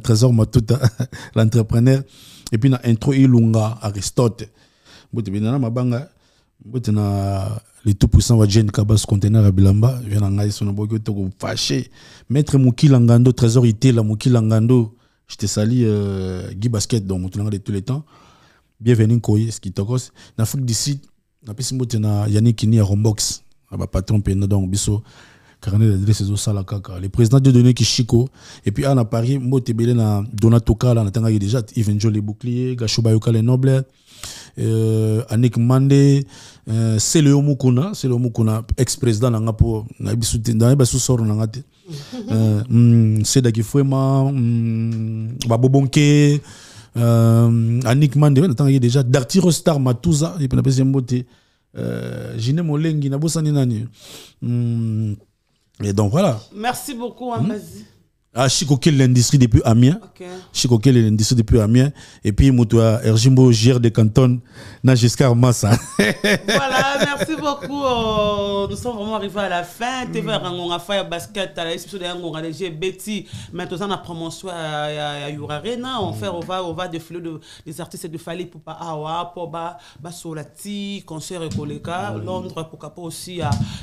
Trésor Matuta l'entrepreneur et puis na intro ilunga Aristote bote na mabanga bote na le tout puissant wa Jane Kabas conteneur à Bilamba vient ngai son boko to ko fâché maître Muki langando Trésor la Muki langando je te salue euh, Guy Basket donc tout de tous les temps bienvenue qui Skitokos en Afrique du Sud na pesi bote na Yannick Kini à Rombox ba patron pena donc biso carnet d'adresse au Salakaka. Le président de donné Kishiko, et puis à Paris, Motebele, na Donato Kala, na Tanga déjà, Evenjo les boucliers, Gashubayuka les nobles, euh, Anik Mande, euh, Seleo Mukuna, Seleo Mukuna, ex-président, nanga po, na ibisuti, na ibasu soro nanga te. Euh, mm, Seda Kifuema, mm, Babobonke, euh, Anik Mande, na Tanga déjà, d'Arti Star Matuza, et pas na Pesimote, euh, Jine Molengi, na Bosani Nani, mm, et donc voilà. Merci beaucoup, hein, hmm? Amazi à ah, Chikokel l'industrie depuis Amiens. Okay. l'industrie depuis Amiens. Et puis, Moutoua, ah, Erjimbo, Gère de Canton, Najiskar Massa. voilà, merci beaucoup. Oh, nous sommes vraiment arrivés à la fin. Mm. TV Rangon, Rafa, Basket, à la description de a Ralégé, Betty. Maintenant, on a promotion à Yurarena. On on va, on va des flots de, des artistes de Fali, pas Awa, pas Basolati, concert Ekoleka, ah Londres, pour pas aussi,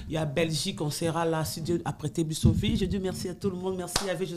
il y a Belgique, on sera là, si Dieu a prêté Je dis merci à tout le monde, merci à vous.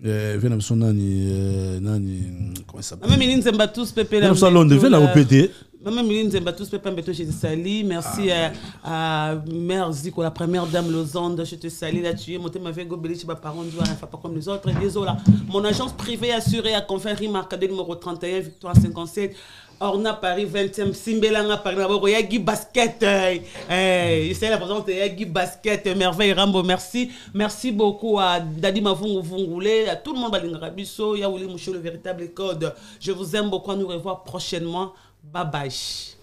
Eh, vena biso nani eh, nani comment ça mama mili zemba tous pepe la pepela londe vena kopete mama mili zemba tous pepe mbeto je te sali merci à, à mère ziko la première dame lozonde je te sali là tu es motema ve gobeli chez baparent dua fa pas comme les autres désolé mon agence privée assurée à conférie marcadé numéro 31 victoire 57 Orna Paris 20e, Simbelanga Paris, Yagi Basket, c'est la présence de Yagi Basket, Merveille Rambo, merci. Merci beaucoup à Dadi Mavungu à tout le monde, Balingarabiso, Yaouli Mouchou, le véritable code. Je vous aime beaucoup, à nous revoir prochainement. Bye bye.